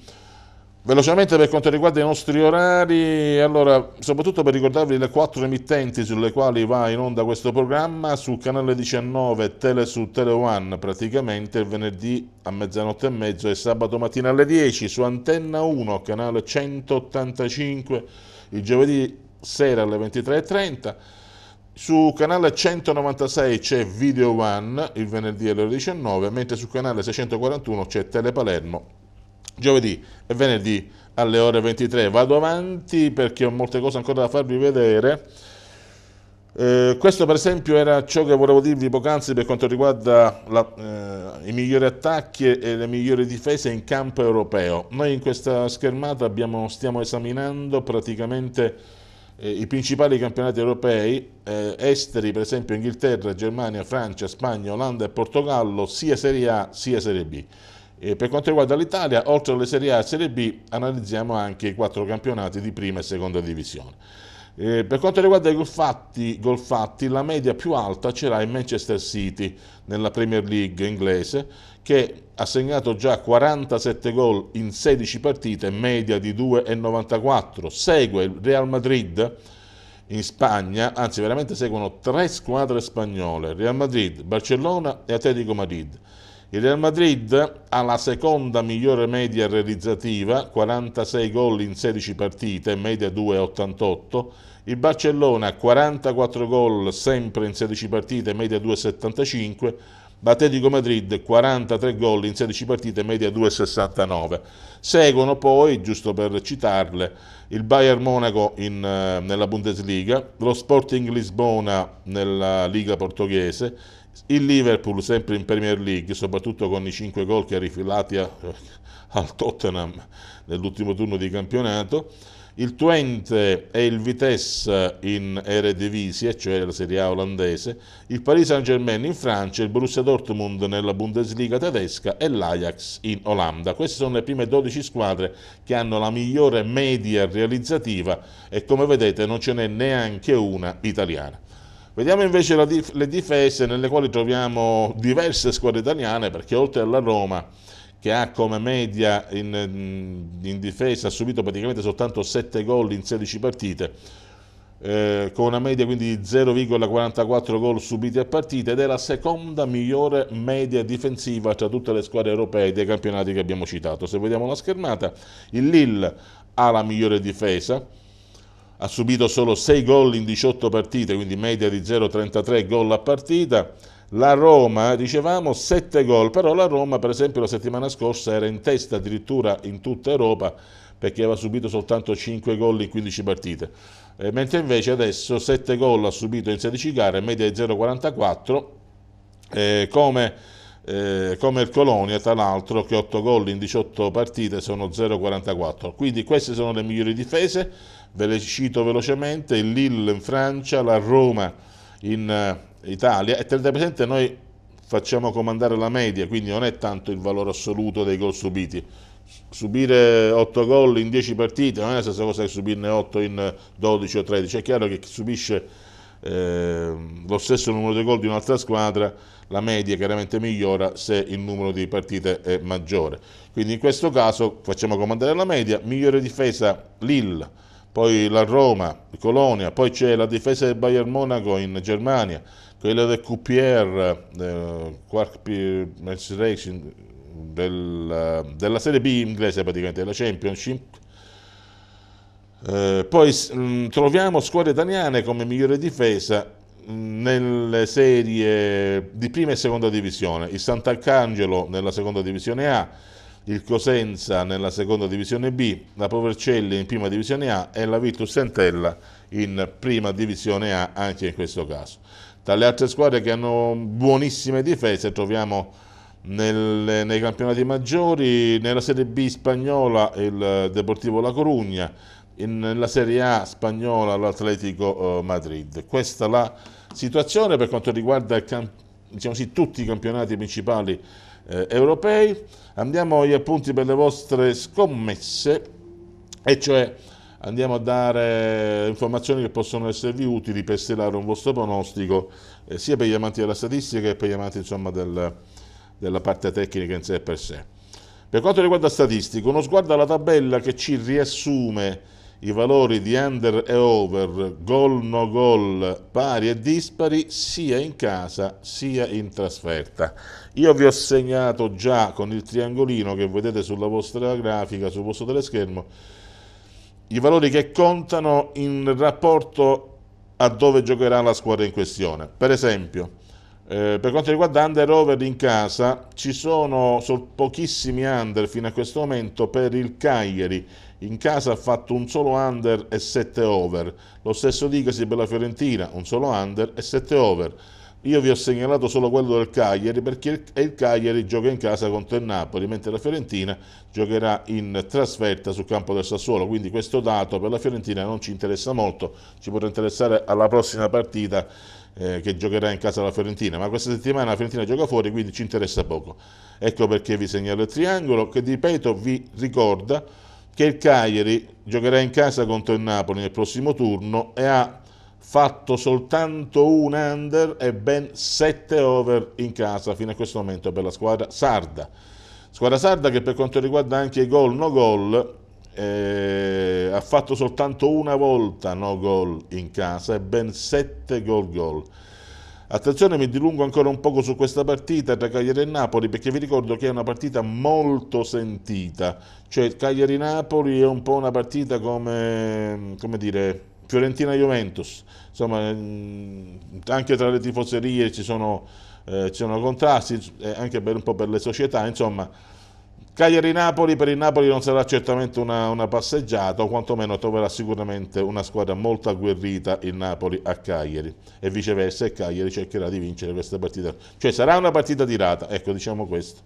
Velocemente per quanto riguarda i nostri orari, allora, soprattutto per ricordarvi le quattro emittenti sulle quali va in onda questo programma, su canale 19, tele su Tele One praticamente, il venerdì a mezzanotte e mezzo e sabato mattina alle 10, su Antenna 1, canale 185, il giovedì sera alle 23.30, su canale 196 c'è Video One il venerdì alle 19, mentre sul canale 641 c'è Tele Palermo giovedì e venerdì alle ore 23. Vado avanti perché ho molte cose ancora da farvi vedere. Eh, questo per esempio era ciò che volevo dirvi poc'anzi per quanto riguarda la, eh, i migliori attacchi e le migliori difese in campo europeo. Noi in questa schermata abbiamo, stiamo esaminando praticamente eh, i principali campionati europei, eh, esteri per esempio Inghilterra, Germania, Francia, Spagna, Olanda e Portogallo, sia Serie A sia Serie B. E per quanto riguarda l'Italia, oltre alle Serie A e Serie B, analizziamo anche i quattro campionati di prima e seconda divisione. Eh, per quanto riguarda i golfatti, golfatti, la media più alta ce l'ha il Manchester City nella Premier League inglese, che ha segnato già 47 gol in 16 partite, media di 2,94. Segue il Real Madrid in Spagna, anzi veramente seguono tre squadre spagnole, Real Madrid, Barcellona e Atletico Madrid. Il Real Madrid ha la seconda migliore media realizzativa, 46 gol in 16 partite, media 2,88. Il Barcellona 44 gol sempre in 16 partite, media 2,75. L'Atletico Madrid 43 gol in 16 partite, media 2,69. Seguono poi, giusto per citarle, il Bayern Monaco in, eh, nella Bundesliga, lo Sporting Lisbona nella Liga Portoghese, il Liverpool sempre in Premier League, soprattutto con i 5 gol che ha rifilati a, al Tottenham nell'ultimo turno di campionato, il Twente e il Vitesse in Eredivisie, cioè la Serie A olandese, il Paris Saint-Germain in Francia, il Borussia Dortmund nella Bundesliga tedesca e l'Ajax in Olanda. Queste sono le prime 12 squadre che hanno la migliore media realizzativa e come vedete non ce n'è neanche una italiana. Vediamo invece dif- le difese nelle quali troviamo diverse squadre italiane perché oltre alla Roma che ha come media in, in difesa ha subito praticamente soltanto 7 gol in 16 partite eh, con una media quindi di 0,44 gol subiti a partita ed è la seconda migliore media difensiva tra tutte le squadre europee dei campionati che abbiamo citato. Se vediamo la schermata il Lille ha la migliore difesa ha subito solo 6 gol in 18 partite, quindi media di 0,33 gol a partita. La Roma, dicevamo, 7 gol, però la Roma per esempio la settimana scorsa era in testa addirittura in tutta Europa perché aveva subito soltanto 5 gol in 15 partite, eh, mentre invece adesso 7 gol ha subito in 16 gare, media di 0,44, eh, come, eh, come il Colonia tra l'altro che 8 gol in 18 partite sono 0,44. Quindi queste sono le migliori difese, ve le cito velocemente, il Lille in Francia, la Roma in eh, Italia e tenete presente noi facciamo comandare la media, quindi non è tanto il valore assoluto dei gol subiti. Subire 8 gol in 10 partite non è la stessa cosa che subirne 8 in 12 o 13, è chiaro che chi subisce eh, lo stesso numero di gol di un'altra squadra, la media chiaramente migliora se il numero di partite è maggiore. Quindi in questo caso facciamo comandare la media, migliore difesa Lille, poi la Roma, Colonia, poi c'è la difesa del Bayern Monaco in Germania, quella del QPR, eh, Quark Racing, del, eh, della Serie B inglese praticamente, della Championship. Eh, poi mh, mm, troviamo squadre italiane come migliore difesa mh, mm, nelle serie di prima e seconda divisione, il Sant'Arcangelo nella seconda divisione A, il Cosenza nella seconda divisione B, la Povercelli in prima divisione A e la Virtus Sentella in prima divisione A anche in questo caso. Tra le altre squadre che hanno buonissime difese troviamo nel, nei campionati maggiori, nella Serie B spagnola il Deportivo La Corugna, nella Serie A spagnola l'Atletico eh, Madrid. Questa è la situazione per quanto riguarda diciamo sì, tutti i campionati principali eh, europei. Andiamo agli appunti per le vostre scommesse, e cioè andiamo a dare informazioni che possono esservi utili per stilare un vostro pronostico, eh, sia per gli amanti della statistica che per gli amanti insomma, del, della parte tecnica in sé per sé. Per quanto riguarda statistica, uno sguardo alla tabella che ci riassume i valori di under e over, gol no gol, pari e dispari, sia in casa sia in trasferta. Io vi ho segnato già con il triangolino che vedete sulla vostra grafica, sul vostro teleschermo, i valori che contano in rapporto a dove giocherà la squadra in questione. Per esempio, eh, per quanto riguarda under over in casa, ci sono pochissimi under fino a questo momento per il Cagliari. In casa ha fatto un solo under e 7 over. Lo stesso dicasi per la Fiorentina, un solo under e 7 over. Io vi ho segnalato solo quello del Cagliari perché il Cagliari gioca in casa contro il Napoli, mentre la Fiorentina giocherà in trasferta sul campo del Sassuolo. Quindi questo dato per la Fiorentina non ci interessa molto, ci potrà interessare alla prossima partita eh, che giocherà in casa la Fiorentina, ma questa settimana la Fiorentina gioca fuori, quindi ci interessa poco. Ecco perché vi segnalo il triangolo, che ripeto vi ricorda che il Cagliari giocherà in casa contro il Napoli nel prossimo turno e ha fatto soltanto un under e ben 7 over in casa fino a questo momento per la squadra sarda. Squadra sarda che per quanto riguarda anche i gol no gol eh, ha fatto soltanto una volta no gol in casa e ben 7 gol gol. Attenzione, mi dilungo ancora un poco su questa partita tra Cagliari e Napoli perché vi ricordo che è una partita molto sentita, cioè Cagliari-Napoli è un po' una partita come, come dire, Fiorentina-Juventus, insomma mm, anche tra le tifoserie ci sono, eh, ci sono contrasti, eh, anche per, un po' per le società, insomma Cagliari-Napoli, per il Napoli non sarà certamente una, una passeggiata, o quantomeno troverà sicuramente una squadra molto agguerrita il Napoli a Cagliari e viceversa e Cagliari cercherà di vincere questa partita, cioè sarà una partita tirata, ecco diciamo questo.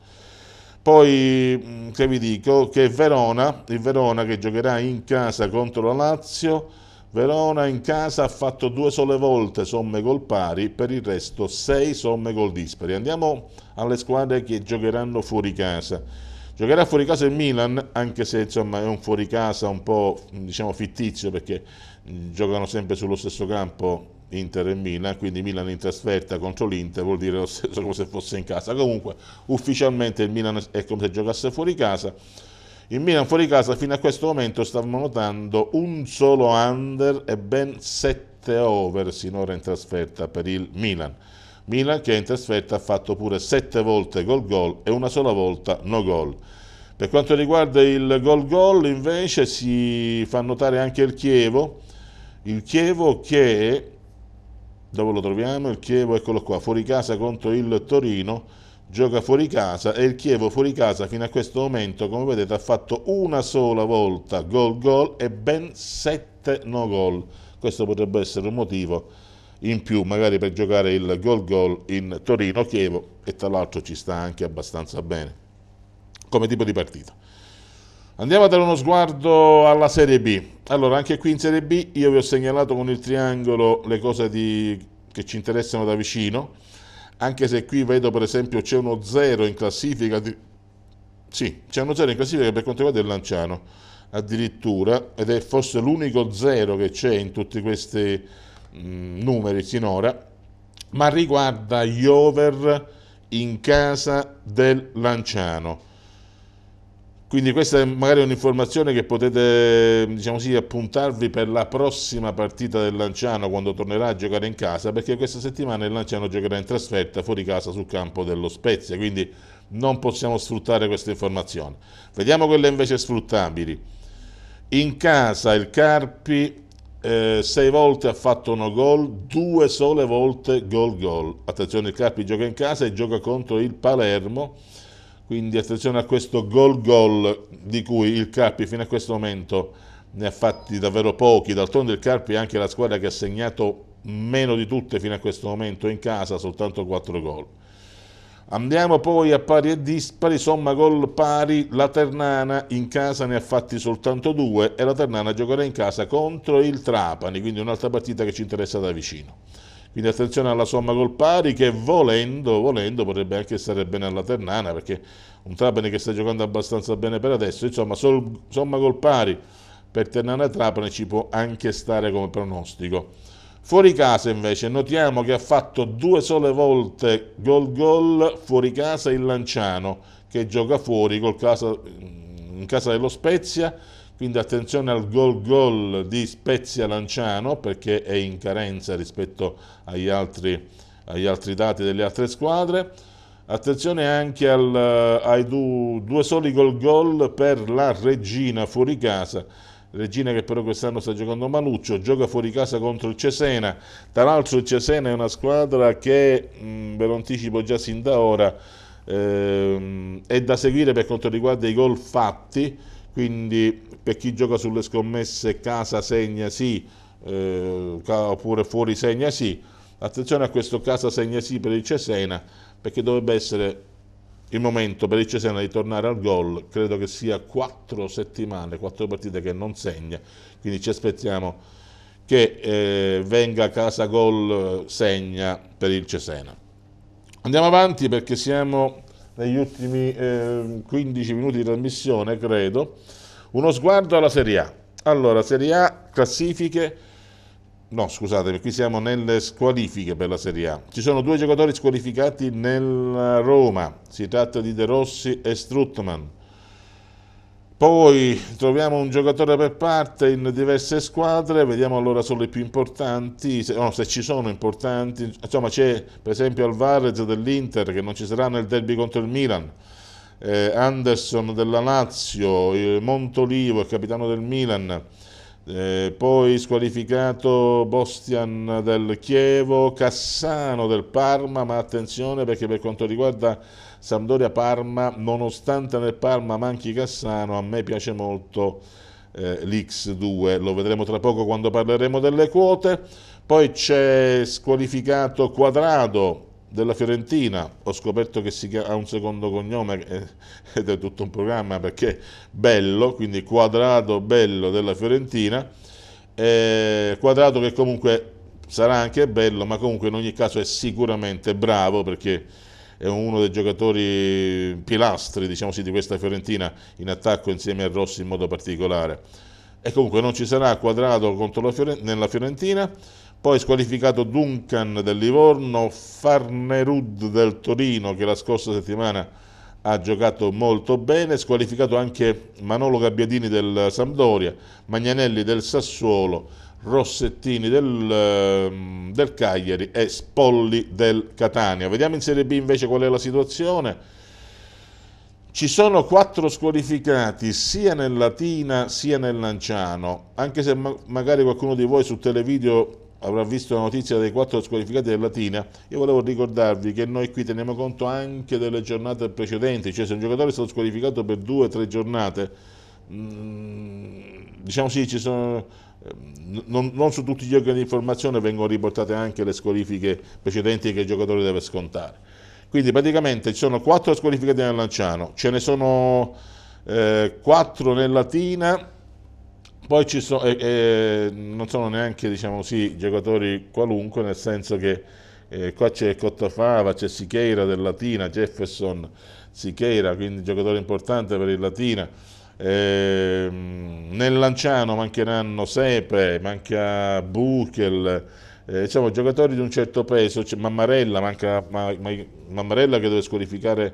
Poi che vi dico che Verona, il Verona che giocherà in casa contro la Lazio, Verona in casa ha fatto due sole volte somme gol pari, per il resto sei somme gol dispari. Andiamo alle squadre che giocheranno fuori casa. Giocherà fuori casa il Milan, anche se insomma, è un fuori casa un po' diciamo, fittizio perché mm, giocano sempre sullo stesso campo Inter e Milan, quindi Milan in trasferta contro l'Inter vuol dire lo stesso come se fosse in casa. Comunque ufficialmente il Milan è come se giocasse fuori casa. Il Milan fuori casa fino a questo momento stavano notando un solo under e ben 7 over sinora in trasferta per il Milan. Milan che in trasferta ha fatto pure 7 volte gol gol e una sola volta no gol. Per quanto riguarda il gol gol invece si fa notare anche il Chievo, il Chievo che, dove lo troviamo? Il Chievo, eccolo qua, fuori casa contro il Torino, gioca fuori casa e il Chievo fuori casa fino a questo momento come vedete ha fatto una sola volta gol gol e ben 7 no gol. Questo potrebbe essere un motivo in più magari per giocare il gol gol in Torino-Chievo e tra l'altro ci sta anche abbastanza bene come tipo di partita. Andiamo a dare uno sguardo alla Serie B. Allora, anche qui in Serie B io vi ho segnalato con il triangolo le cose di... che ci interessano da vicino, anche se qui vedo per esempio c'è uno 0 in classifica di... Sì, c'è uno 0 in classifica per quanto riguarda il Lanciano, addirittura, ed è forse l'unico 0 che c'è in tutti questi Mm, numeri sinora, ma riguarda gli over in casa del Lanciano. Quindi questa è magari un'informazione che potete diciamo sì, appuntarvi per la prossima partita del Lanciano quando tornerà a giocare in casa, perché questa settimana il Lanciano giocherà in trasferta fuori casa sul campo dello Spezia, quindi non possiamo sfruttare questa informazione. Vediamo quelle invece sfruttabili. In casa il Carpi eh, sei volte ha fatto uno gol, due sole volte gol gol. Attenzione, il Carpi gioca in casa e gioca contro il Palermo, quindi attenzione a questo gol gol di cui il Carpi fino a questo momento ne ha fatti davvero pochi. D'altronde il Carpi è anche la squadra che ha segnato meno di tutte fino a questo momento in casa, soltanto 4 gol. Andiamo poi a pari e dispari, somma gol pari, la Ternana in casa ne ha fatti soltanto due e la Ternana giocherà in casa contro il Trapani, quindi un'altra partita che ci interessa da vicino. Quindi attenzione alla somma gol pari che volendo, volendo potrebbe anche stare bene alla Ternana perché un Trapani che sta giocando abbastanza bene per adesso, insomma sol, somma gol pari per Ternana e Trapani ci può anche stare come pronostico. Fuori casa invece notiamo che ha fatto due sole volte gol gol fuori casa il Lanciano che gioca fuori casa, in casa dello Spezia, quindi attenzione al gol gol di Spezia Lanciano perché è in carenza rispetto agli altri, agli altri dati delle altre squadre. Attenzione anche al, ai du, due soli gol gol per la Regina fuori casa Regina che però quest'anno sta giocando Maluccio, gioca fuori casa contro il Cesena, tra l'altro il Cesena è una squadra che, mh, mm, ve lo anticipo già sin da ora, ehm, è da seguire per quanto riguarda i gol fatti, quindi per chi gioca sulle scommesse casa segna sì, eh, oppure fuori segna sì, attenzione a questo casa segna sì per il Cesena, perché dovrebbe essere il momento per il Cesena di tornare al gol credo che sia quattro settimane, quattro partite che non segna, quindi ci aspettiamo che eh, venga a casa gol segna per il Cesena. Andiamo avanti perché siamo negli ultimi eh, 15 minuti di trasmissione, credo. Uno sguardo alla Serie A. Allora, Serie A, classifiche, No, scusate, qui siamo nelle squalifiche per la Serie A. Ci sono due giocatori squalificati nel Roma, si tratta di De Rossi e Struttman. Poi troviamo un giocatore per parte in diverse squadre, vediamo allora solo i più importanti, se, no, se ci sono importanti, insomma c'è per esempio Alvarez dell'Inter che non ci sarà nel derby contro il Milan, eh, Anderson della Lazio, Montolivo il capitano del Milan, eh, poi squalificato Bostian del Chievo, Cassano del Parma, ma attenzione perché per quanto riguarda Sampdoria Parma, nonostante nel Parma manchi Cassano, a me piace molto eh, l'X2, lo vedremo tra poco quando parleremo delle quote. Poi c'è squalificato Quadrado della Fiorentina, ho scoperto che ha un secondo cognome eh, ed è tutto un programma perché Bello, quindi Quadrato Bello della Fiorentina, eh, Quadrato che comunque sarà anche bello, ma comunque in ogni caso è sicuramente bravo perché è uno dei giocatori pilastri diciamo sì, di questa Fiorentina in attacco insieme a Rossi in modo particolare. E comunque non ci sarà Quadrato contro la Fiorentina, nella Fiorentina poi squalificato Duncan del Livorno, Farnerud del Torino che la scorsa settimana ha giocato molto bene, squalificato anche Manolo Gabbiadini del Sampdoria, Magnanelli del Sassuolo, Rossettini del, ehm, del Cagliari e Spolli del Catania. Vediamo in Serie B invece qual è la situazione. Ci sono quattro squalificati sia nel Latina sia nel Lanciano, anche se ma magari qualcuno di voi su televideo avrà visto la notizia dei quattro squalificati del Latina, io volevo ricordarvi che noi qui teniamo conto anche delle giornate precedenti, cioè se un giocatore è stato squalificato per due o tre giornate, mm, diciamo sì, sono, mm, non, non, su tutti gli organi di informazione vengono riportate anche le squalifiche precedenti che il giocatore deve scontare. Quindi praticamente ci sono quattro squalificati nel Lanciano, ce ne sono eh, quattro nel Latina poi ci sono, eh, eh, non sono neanche diciamo così, giocatori qualunque, nel senso che eh, qua c'è Cottafava, c'è Sicheira del Latina, Jefferson Sicheira, quindi giocatore importante per il Latina. Ehm, nel Lanciano mancheranno Sepe, manca Buchel, eh, diciamo giocatori di un certo peso, c'è Mammarella, manca ma, ma, Mammarella che deve squalificare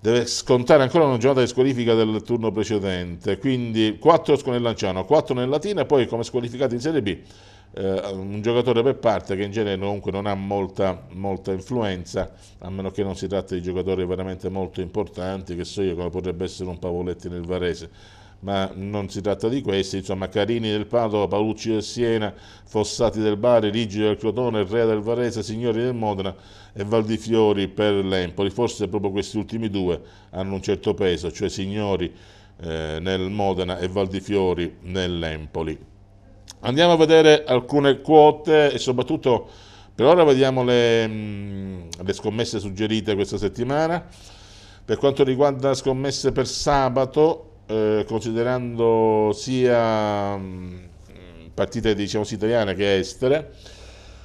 deve scontare ancora una giornata di squalifica del turno precedente, quindi 4 nel Lanciano, 4 nel Latina e poi come squalificato in Serie B eh, un giocatore per parte che in genere comunque non ha molta, molta, influenza, a meno che non si tratti di giocatori veramente molto importanti, che so io come potrebbe essere un Pavoletti nel Varese ma non si tratta di questi, insomma Carini del Padova, Paolucci del Siena, Fossati del Bari, Rigidi del Crotone, Rea del Varese, Signori del Modena e Valdifiori per l'Empoli, forse proprio questi ultimi due hanno un certo peso, cioè Signori eh, nel Modena e Valdifiori nell'Empoli. Andiamo a vedere alcune quote e soprattutto per ora vediamo le, mm, le scommesse suggerite questa settimana. Per quanto riguarda scommesse per sabato, eh, considerando sia mm, partite diciamo, italiane che estere.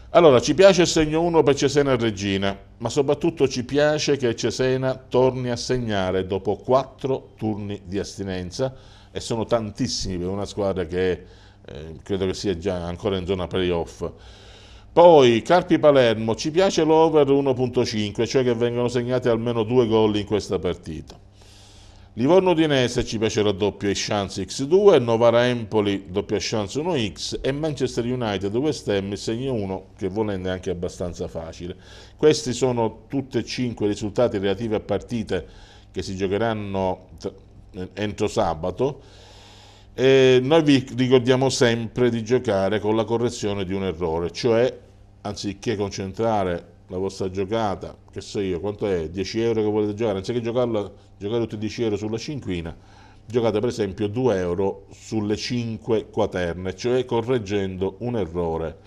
Allora, ci piace il segno 1 per Cesena e Regina, ma soprattutto ci piace che Cesena torni a segnare dopo 4 turni di astinenza e sono tantissimi per una squadra che eh, credo che sia già ancora in zona playoff. Poi Carpi Palermo, ci piace l'over 1.5, cioè che vengano segnati almeno due gol in questa partita. Livorno Udinese ci fecero doppia chance X2, Novara Empoli doppia chance 1X e Manchester United West Ham segna 1 che volendo è anche abbastanza facile. Questi sono tutti e cinque i risultati relativi a partite che si giocheranno eh, entro sabato. E noi vi ricordiamo sempre di giocare con la correzione di un errore, cioè anziché concentrare la vostra giocata, che so io, quanto è? 10 euro che volete giocare, anziché giocarla, giocare tutti 10 euro sulla cinquina, giocate per esempio 2 euro sulle 5 quaterne, cioè correggendo un errore,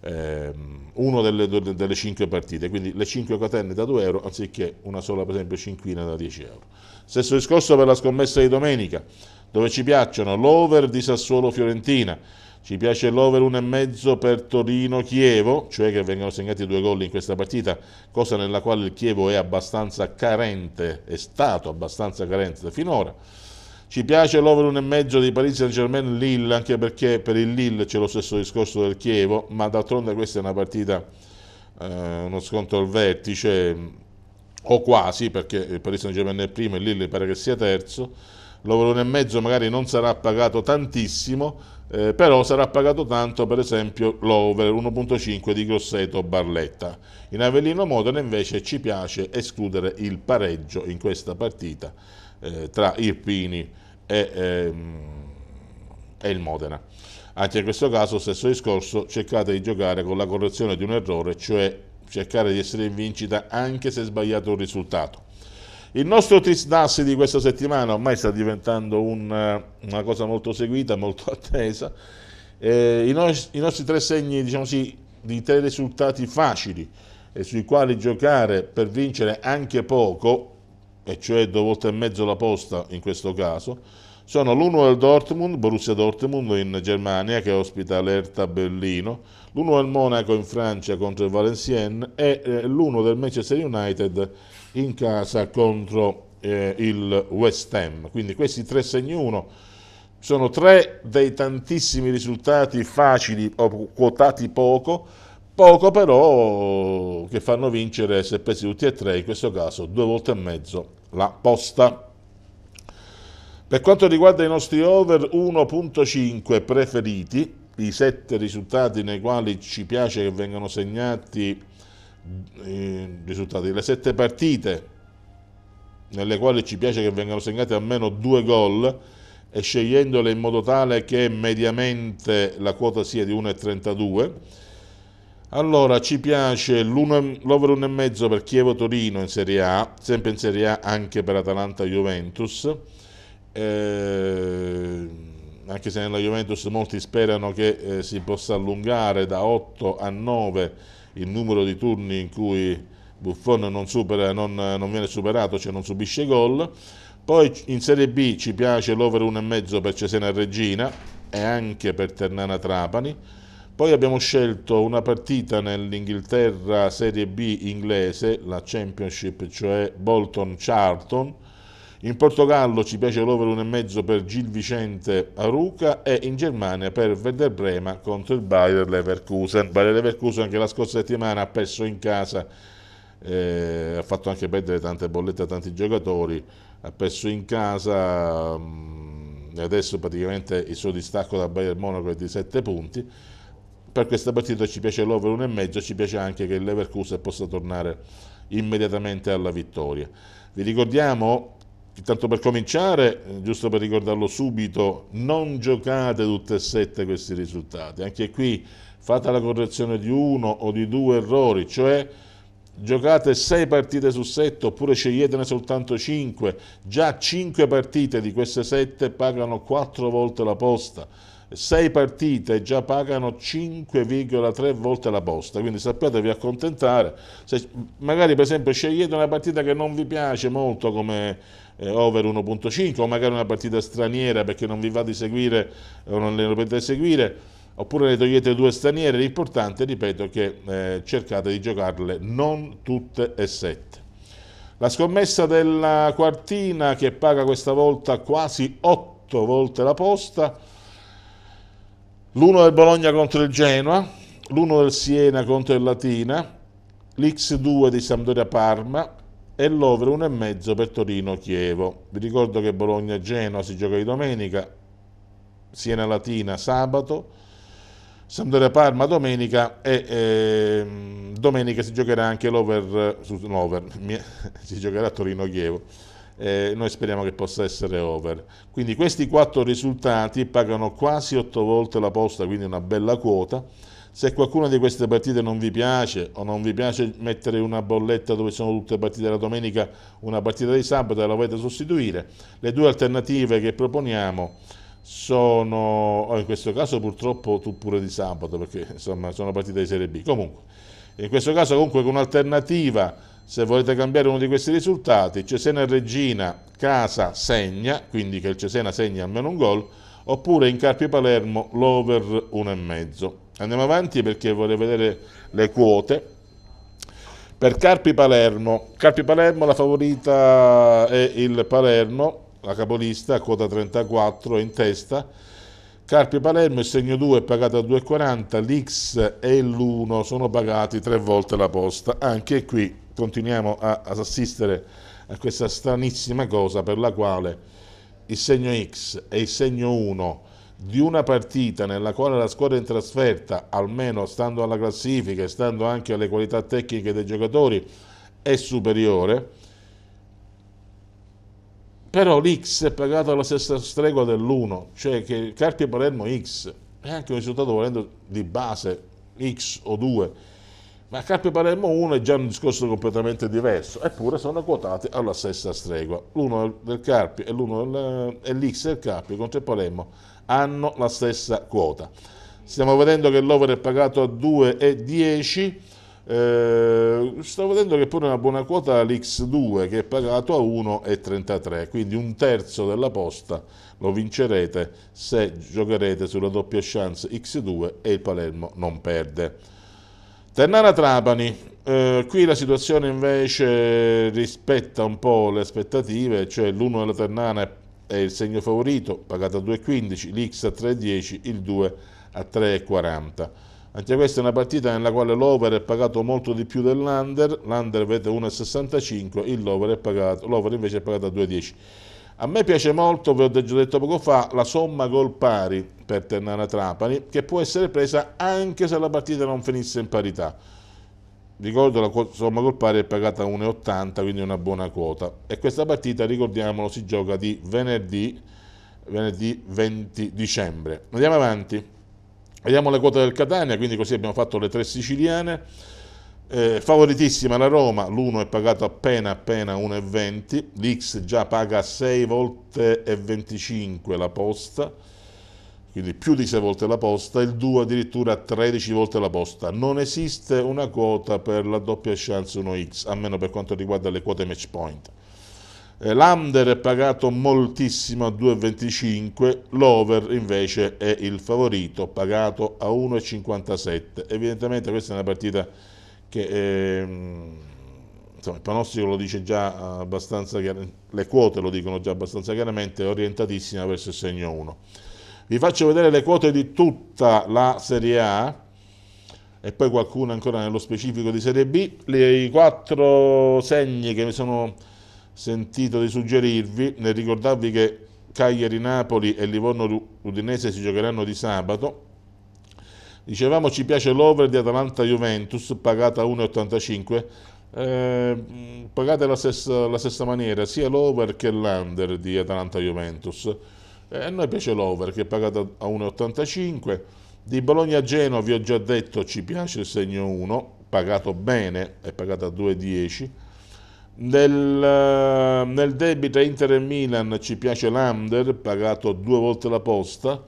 ehm, uno delle, delle 5 partite, quindi le 5 quaterne da 2 euro anziché una sola per esempio cinquina da 10 euro. Stesso discorso per la scommessa di domenica, dove ci piacciono l'over di Sassuolo-Fiorentina, ci piace l'over 1,5 per Torino-Chievo, cioè che vengano segnati due gol in questa partita, cosa nella quale il Chievo è abbastanza carente, è stato abbastanza carente finora. Ci piace l'over 1,5 di Paris Saint-Germain-Lille, anche perché per il Lille c'è lo stesso discorso del Chievo, ma d'altronde questa è una partita, eh, uno scontro al vertice, o quasi, perché il Paris Saint-Germain è primo e il Lille pare che sia terzo. L'over 1,5 magari non sarà pagato tantissimo, eh, però sarà pagato tanto per esempio l'over 1.5 di Grosseto Barletta. In Avellino Modena invece ci piace escludere il pareggio in questa partita eh, tra Irpini e, ehm, e il Modena. Anche in questo caso, stesso discorso, cercate di giocare con la correzione di un errore, cioè cercare di essere in vincita anche se sbagliato il risultato. Il nostro Trisdassi di questa settimana ormai sta diventando un, eh, una cosa molto seguita, molto [laughs] attesa. Eh, i, nos i, nostri tre segni diciamo sì, di tre risultati facili e sui quali giocare per vincere anche poco, e cioè due volte e mezzo la posta in questo caso, sono l'uno del Dortmund, Borussia Dortmund in Germania che ospita l'Erta Berlino, l'uno del Monaco in Francia contro il Valenciennes e eh, l'uno del Manchester United in casa contro eh, il West Ham. Quindi questi tre segni 1 sono tre dei tantissimi risultati facili o quotati poco, poco però che fanno vincere se presi tutti e tre, in questo caso due volte e mezzo la posta. Per quanto riguarda i nostri over 1.5 preferiti, i sette risultati nei quali ci piace che vengano segnati i risultati delle sette partite nelle quali ci piace che vengano segnate almeno due gol e scegliendole in modo tale che mediamente la quota sia di 1,32 allora ci piace l'over 1,5 per Chievo Torino in Serie A sempre in Serie A anche per Atalanta Juventus eh, anche se nella Juventus molti sperano che eh, si possa allungare da 8 a 9 il numero di turni in cui Buffon non, supera, non, non viene superato, cioè non subisce gol. Poi in Serie B ci piace l'over 1,5 per Cesena Regina e anche per Ternana Trapani. Poi abbiamo scelto una partita nell'Inghilterra Serie B inglese, la Championship, cioè Bolton Charlton in Portogallo ci piace l'over 1,5 per Gil Vicente a Ruca e in Germania per Werder Brema contro il Bayer Leverkusen. Bayer Leverkusen anche la scorsa settimana ha perso in casa, eh, ha fatto anche perdere tante bollette a tanti giocatori, ha perso in casa mh, mm, e adesso praticamente il suo distacco da Bayern Monaco è di 7 punti. Per questa partita ci piace l'over 1,5, ci piace anche che il Leverkusen possa tornare immediatamente alla vittoria. Vi ricordiamo Intanto per cominciare, eh, giusto per ricordarlo subito, non giocate tutte e sette questi risultati. Anche qui fate la correzione di uno o di due errori, cioè giocate sei partite su sette oppure sceglietene soltanto cinque. Già cinque partite di queste sette pagano quattro volte la posta. Sei partite già pagano 5,3 volte la posta, quindi sappiatevi accontentare. Se magari per esempio scegliete una partita che non vi piace molto come eh, over 1.5 o magari una partita straniera perché non vi va di seguire eh, o non le potete seguire oppure le togliete due straniere, l'importante, ripeto, che eh, cercate di giocarle non tutte e sette. La scommessa della quartina che paga questa volta quasi 8 volte la posta, l'1 del Bologna contro il Genoa, l'1 del Siena contro il Latina, l'X2 di Sampdoria Parma, e l'over 1,5 per Torino-Chievo. Vi ricordo che Bologna-Genoa si gioca di domenica, Siena Latina sabato, Sampdoria Parma domenica e eh, domenica si giocherà anche l'over, l'over [laughs] si giocherà Torino-Chievo. Eh, noi speriamo che possa essere over. Quindi questi quattro risultati pagano quasi 8 volte la posta, quindi una bella quota se qualcuna di queste partite non vi piace o non vi piace mettere una bolletta dove sono tutte partite la domenica, una partita di sabato la volete sostituire, le due alternative che proponiamo sono, oh, in questo caso purtroppo tu pure di sabato perché insomma sono partite di Serie B, comunque in questo caso comunque con un'alternativa se volete cambiare uno di questi risultati, Cesena e Regina, casa segna, quindi che il Cesena segna almeno un gol, oppure in Carpi Palermo l'over 1,5. Andiamo avanti perché vorrei vedere le quote. Per Carpi Palermo, Carpi Palermo la favorita è il Palermo, la capolista, quota 34 in testa. Carpi Palermo, il segno 2 è pagato a 2,40, l'X e l'1 sono pagati tre volte la posta. Anche qui continuiamo a, ad assistere a questa stranissima cosa per la quale il segno X e il segno 1 di una partita nella quale la squadra in trasferta, almeno stando alla classifica e stando anche alle qualità tecniche dei giocatori, è superiore, però l'X è pagato alla stessa stregua dell'1, cioè che il Carpi Palermo X è anche un risultato volendo di base X o 2, ma Carpi Palermo 1 è già un discorso completamente diverso, eppure sono quotate alla stessa stregua, l'1 del Carpi e l'X del Carpi contro il Palermo hanno la stessa quota. Stiamo vedendo che l'over è pagato a 2,10, eh, sto vedendo che pure una buona quota l'X2 che è pagato a 1,33, quindi un terzo della posta lo vincerete se giocherete sulla doppia chance X2 e il Palermo non perde. Ternana Trapani, eh, qui la situazione invece rispetta un po' le aspettative, cioè l'1 della Ternana è è il segno favorito, pagato a 2,15, l'X a 3,10, il 2 a 3,40. Anche questa è una partita nella quale l'over è pagato molto di più dell'under, l'under vede 1,65, l'over, l'over invece è pagato a 2,10. A me piace molto, ve l'ho già detto poco fa, la somma gol pari per Ternana Trapani, che può essere presa anche se la partita non finisse in parità. Ricordo la somma col pari è pagata 1,80, quindi una buona quota. E questa partita, ricordiamolo, si gioca di venerdì, venerdì 20 dicembre. Andiamo avanti. Vediamo le quote del Catania, quindi così abbiamo fatto le tre siciliane. Eh, favoritissima la Roma, l'1 è pagato appena appena 1,20, l'X già paga 6 volte e 25 la posta quindi più di 6 volte la posta, il 2 addirittura 13 volte la posta. Non esiste una quota per la doppia chance 1x, a meno per quanto riguarda le quote match point. Eh, l'under è pagato moltissimo a 2,25, l'over invece è il favorito, pagato a 1,57. Evidentemente questa è una partita che... Ehm, insomma, il pronostico lo dice già abbastanza chiaramente, le quote lo dicono già abbastanza chiaramente, orientatissima verso il segno 1. Vi faccio vedere le quote di tutta la Serie A e poi qualcuno ancora nello specifico di Serie B. I quattro segni che mi sono sentito di suggerirvi nel ricordarvi che Cagliari, Napoli e Livorno Udinese si giocheranno di sabato. Dicevamo ci piace l'over di Atalanta Juventus, pagata 1,85. Eh, pagate la stessa, la stessa maniera sia l'over che l'under di Atalanta Juventus. Eh, a noi piace l'over che è pagato a 1,85. Di bologna a Genova vi ho già detto ci piace il segno 1, pagato bene, è pagato a 2,10. Nel, eh, nel debito Inter e Milan ci piace l'Under, pagato due volte la posta.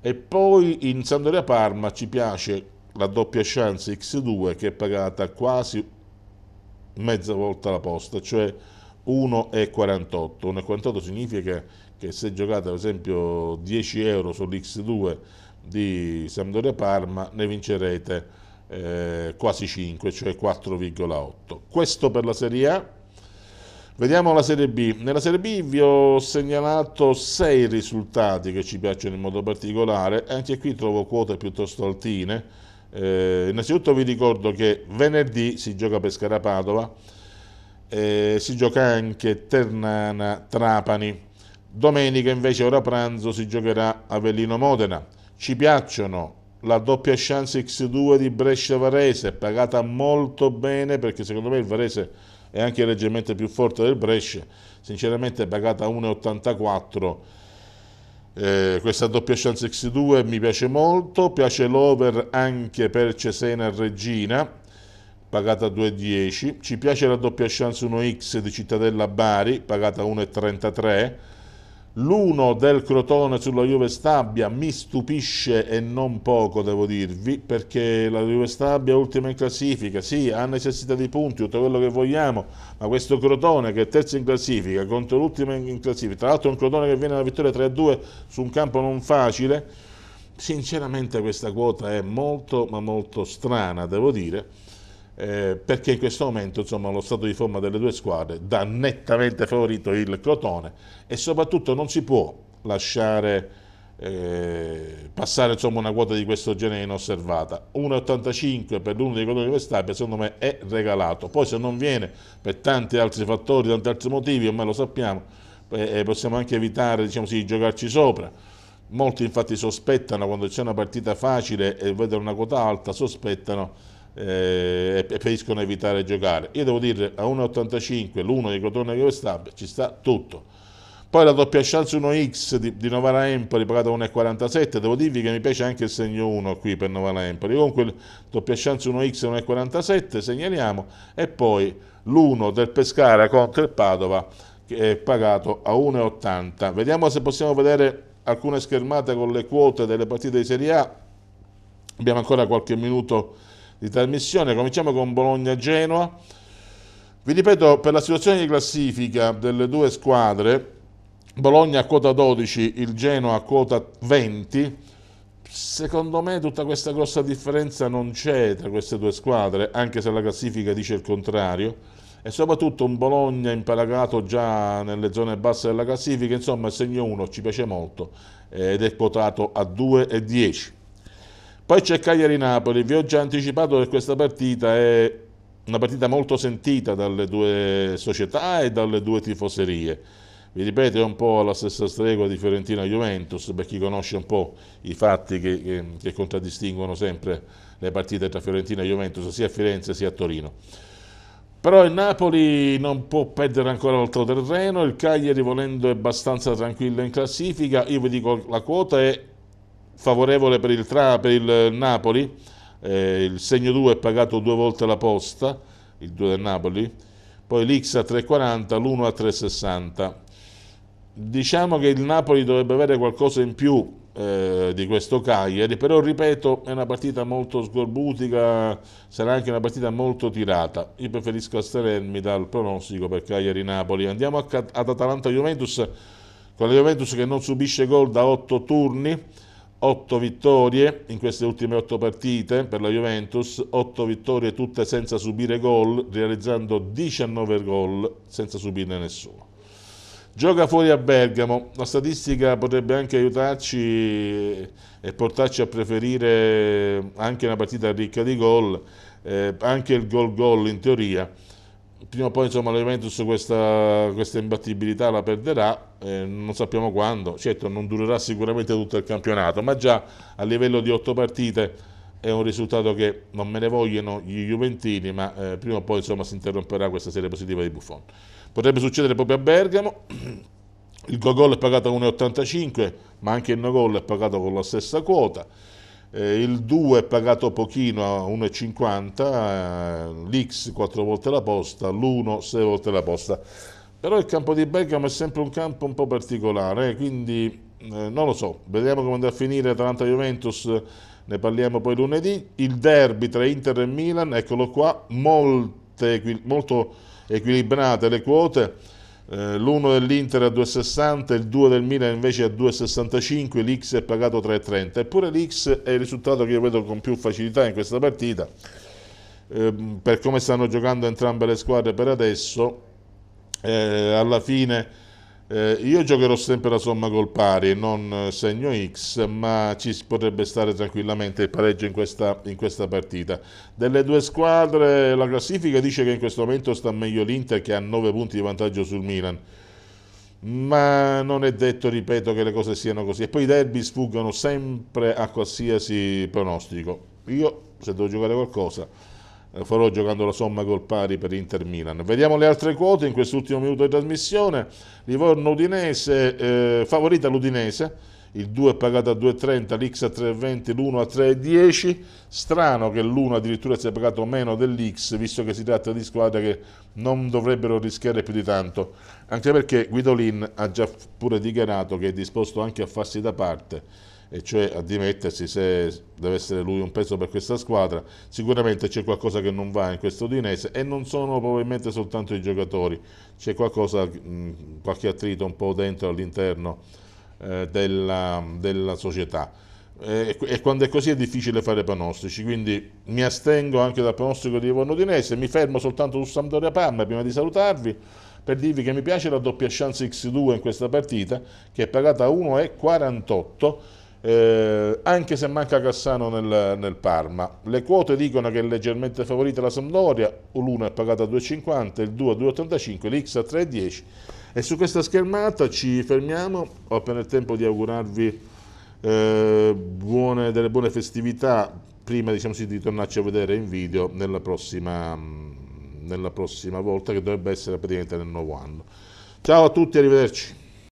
E poi in Sandoria Parma ci piace la doppia chance X2 che è pagata quasi mezza volta la posta, cioè 1,48. 1,48 significa che che se giocate ad esempio 10 euro sull'X2 di Sampdoria Parma ne vincerete eh, quasi 5, cioè 4,8. Questo per la Serie A. Vediamo la Serie B. Nella Serie B vi ho segnalato 6 risultati che ci piacciono in modo particolare, anche qui trovo quote piuttosto altine. Eh, innanzitutto vi ricordo che venerdì si gioca Pescara Padova, eh, si gioca anche Ternana Trapani. Domenica invece ora pranzo si giocherà Avellino-Modena. Ci piacciono la doppia chance X2 di Brescia-Varese, pagata molto bene perché secondo me il Varese è anche leggermente più forte del Brescia, sinceramente è pagata 1,84. Eh, questa doppia chance X2 mi piace molto, piace l'over anche per Cesena-Regina, e pagata 2,10. Ci piace la doppia chance 1x di Cittadella-Bari, pagata 1,33 l'1 del Crotone sulla Juve Stabia mi stupisce e non poco, devo dirvi, perché la Juve Stabia è ultima in classifica, sì, ha necessità di punti, tutto quello che vogliamo, ma questo Crotone che è terzo in classifica contro l'ultima in classifica, tra l'altro è un Crotone che viene alla vittoria 3-2 su un campo non facile, sinceramente questa quota è molto ma molto strana, devo dire eh, perché in questo momento insomma, lo stato di forma delle due squadre dà nettamente favorito il Crotone e soprattutto non si può lasciare eh, passare insomma, una quota di questo genere inosservata 1,85 per l'uno dei colori di Verstappen secondo me è regalato poi se non viene per tanti altri fattori tanti altri motivi ormai lo sappiamo eh, eh possiamo anche evitare diciamo, di giocarci sopra molti infatti sospettano quando c'è una partita facile e vedono una quota alta sospettano eh, e preferiscono evitare giocare. Io devo dire a 1,85 l'1 di Crotone che sta, ci sta tutto. Poi la doppia chance 1x di, di Novara Empoli pagata 1,47, devo dirvi che mi piace anche il segno 1 qui per Novara Empoli. Comunque doppia chance 1x 1,47 segnaliamo e poi l'1 del Pescara contro il Padova che è pagato a 1,80. Vediamo se possiamo vedere alcune schermate con le quote delle partite di Serie A. Abbiamo ancora qualche minuto di trasmissione. Cominciamo con Bologna-Genoa. Vi ripeto, per la situazione di classifica delle due squadre, Bologna a quota 12, il Genoa a quota 20, secondo me tutta questa grossa differenza non c'è tra queste due squadre, anche se la classifica dice il contrario, e soprattutto un Bologna impalagato già nelle zone basse della classifica, insomma il segno 1 ci piace molto ed è quotato a 2 e 10. Poi c'è Cagliari-Napoli, vi ho già anticipato che questa partita è una partita molto sentita dalle due società e dalle due tifoserie. Vi ripeto, è un po' alla stessa stregua di Fiorentina-Juventus, per chi conosce un po' i fatti che, che, che contraddistinguono sempre le partite tra Fiorentina e Juventus, sia a Firenze sia a Torino. Però il Napoli non può perdere ancora l'altro terreno, il Cagliari volendo è abbastanza tranquillo in classifica, io vi dico la quota è favorevole per il, tra, per il Napoli, eh, il segno 2 è pagato due volte la posta, il 2 del Napoli, poi l'X a 3,40, l'1 a 3,60. Diciamo che il Napoli dovrebbe avere qualcosa in più eh, di questo Cagliari, però ripeto è una partita molto sgorbutica, sarà anche una partita molto tirata. Io preferisco astenermi dal pronostico per Cagliari-Napoli. Andiamo ad Atalanta-Juventus con la Juventus che non subisce gol da 8 turni 8 vittorie in queste ultime 8 partite per la Juventus, 8 vittorie tutte senza subire gol, realizzando 19 gol senza subirne nessuno. Gioca fuori a Bergamo, la statistica potrebbe anche aiutarci e portarci a preferire anche una partita ricca di gol, eh, anche il gol gol in teoria, prima o poi insomma la Juventus questa, questa imbattibilità la perderà, eh, non sappiamo quando, certo non durerà sicuramente tutto il campionato, ma già a livello di otto partite è un risultato che non me ne vogliono gli Juventini, ma eh, prima o poi insomma si interromperà questa serie positiva di Buffon. Potrebbe succedere proprio a Bergamo, il gol è pagato a 1,85, ma anche il no gol è pagato con la stessa quota eh, il 2 è pagato pochino a 1,50, eh, l'X 4 volte la posta, l'1 6 volte la posta. Però il campo di Beckham è sempre un campo un po' particolare, eh, quindi eh, non lo so, vedremo come andrà a finire Atalanta-Juventus, ne parliamo poi lunedì. Il derby tra Inter e Milan, eccolo qua, molte, molto equilibrate le quote, eh, l'1 dell'Inter a 2,60, il 2 del Milan invece a 2,65, l'X è pagato 3,30. Eppure l'X è il risultato che io vedo con più facilità in questa partita. Eh, per come stanno giocando entrambe le squadre per adesso, eh, alla fine eh, io giocherò sempre la somma col pari, non eh, segno X, ma ci potrebbe stare tranquillamente il pareggio in questa, in questa, partita. Delle due squadre la classifica dice che in questo momento sta meglio l'Inter che ha 9 punti di vantaggio sul Milan. Ma non è detto, ripeto, che le cose siano così. E poi i derby sfuggono sempre a qualsiasi pronostico. Io, se devo giocare qualcosa, eh, farò giocando la somma col pari per Inter Milan. Vediamo le altre quote in quest'ultimo minuto di trasmissione. Livorno Udinese, eh, favorita l'Udinese, il 2 è pagato a 2,30, l'X a 3,20, l'1 a 3,10. Strano che l'1 addirittura sia pagato meno dell'X, visto che si tratta di squadre che non dovrebbero rischiare più di tanto. Anche perché Guidolin ha già pure dichiarato che è disposto anche a farsi da parte e cioè a dimettersi se deve essere lui un peso per questa squadra. Sicuramente c'è qualcosa che non va in questo Udinese e non sono probabilmente soltanto i giocatori, c'è qualcosa, qualche attrito un po' dentro all'interno eh, della, della società e quando è così è difficile fare pronostici, quindi mi astengo anche dal pronostico di Livorno Udinese, mi fermo soltanto su Sampdoria Parma prima di salutarvi per dirvi che mi piace la doppia chance X2 in questa partita che è pagata a 1,48 eh, anche se manca Cassano nel, nel, Parma. Le quote dicono che è leggermente favorita la Sampdoria, l'1 è pagata a 2,50, il 2 a 2,85, l'X a 3,10 e su questa schermata ci fermiamo, ho appena il tempo di augurarvi eh, buone, delle buone festività prima diciamo di tornarci a vedere in video nella prossima, nella prossima volta che dovrebbe essere praticamente nel nuovo anno. Ciao a tutti, arrivederci.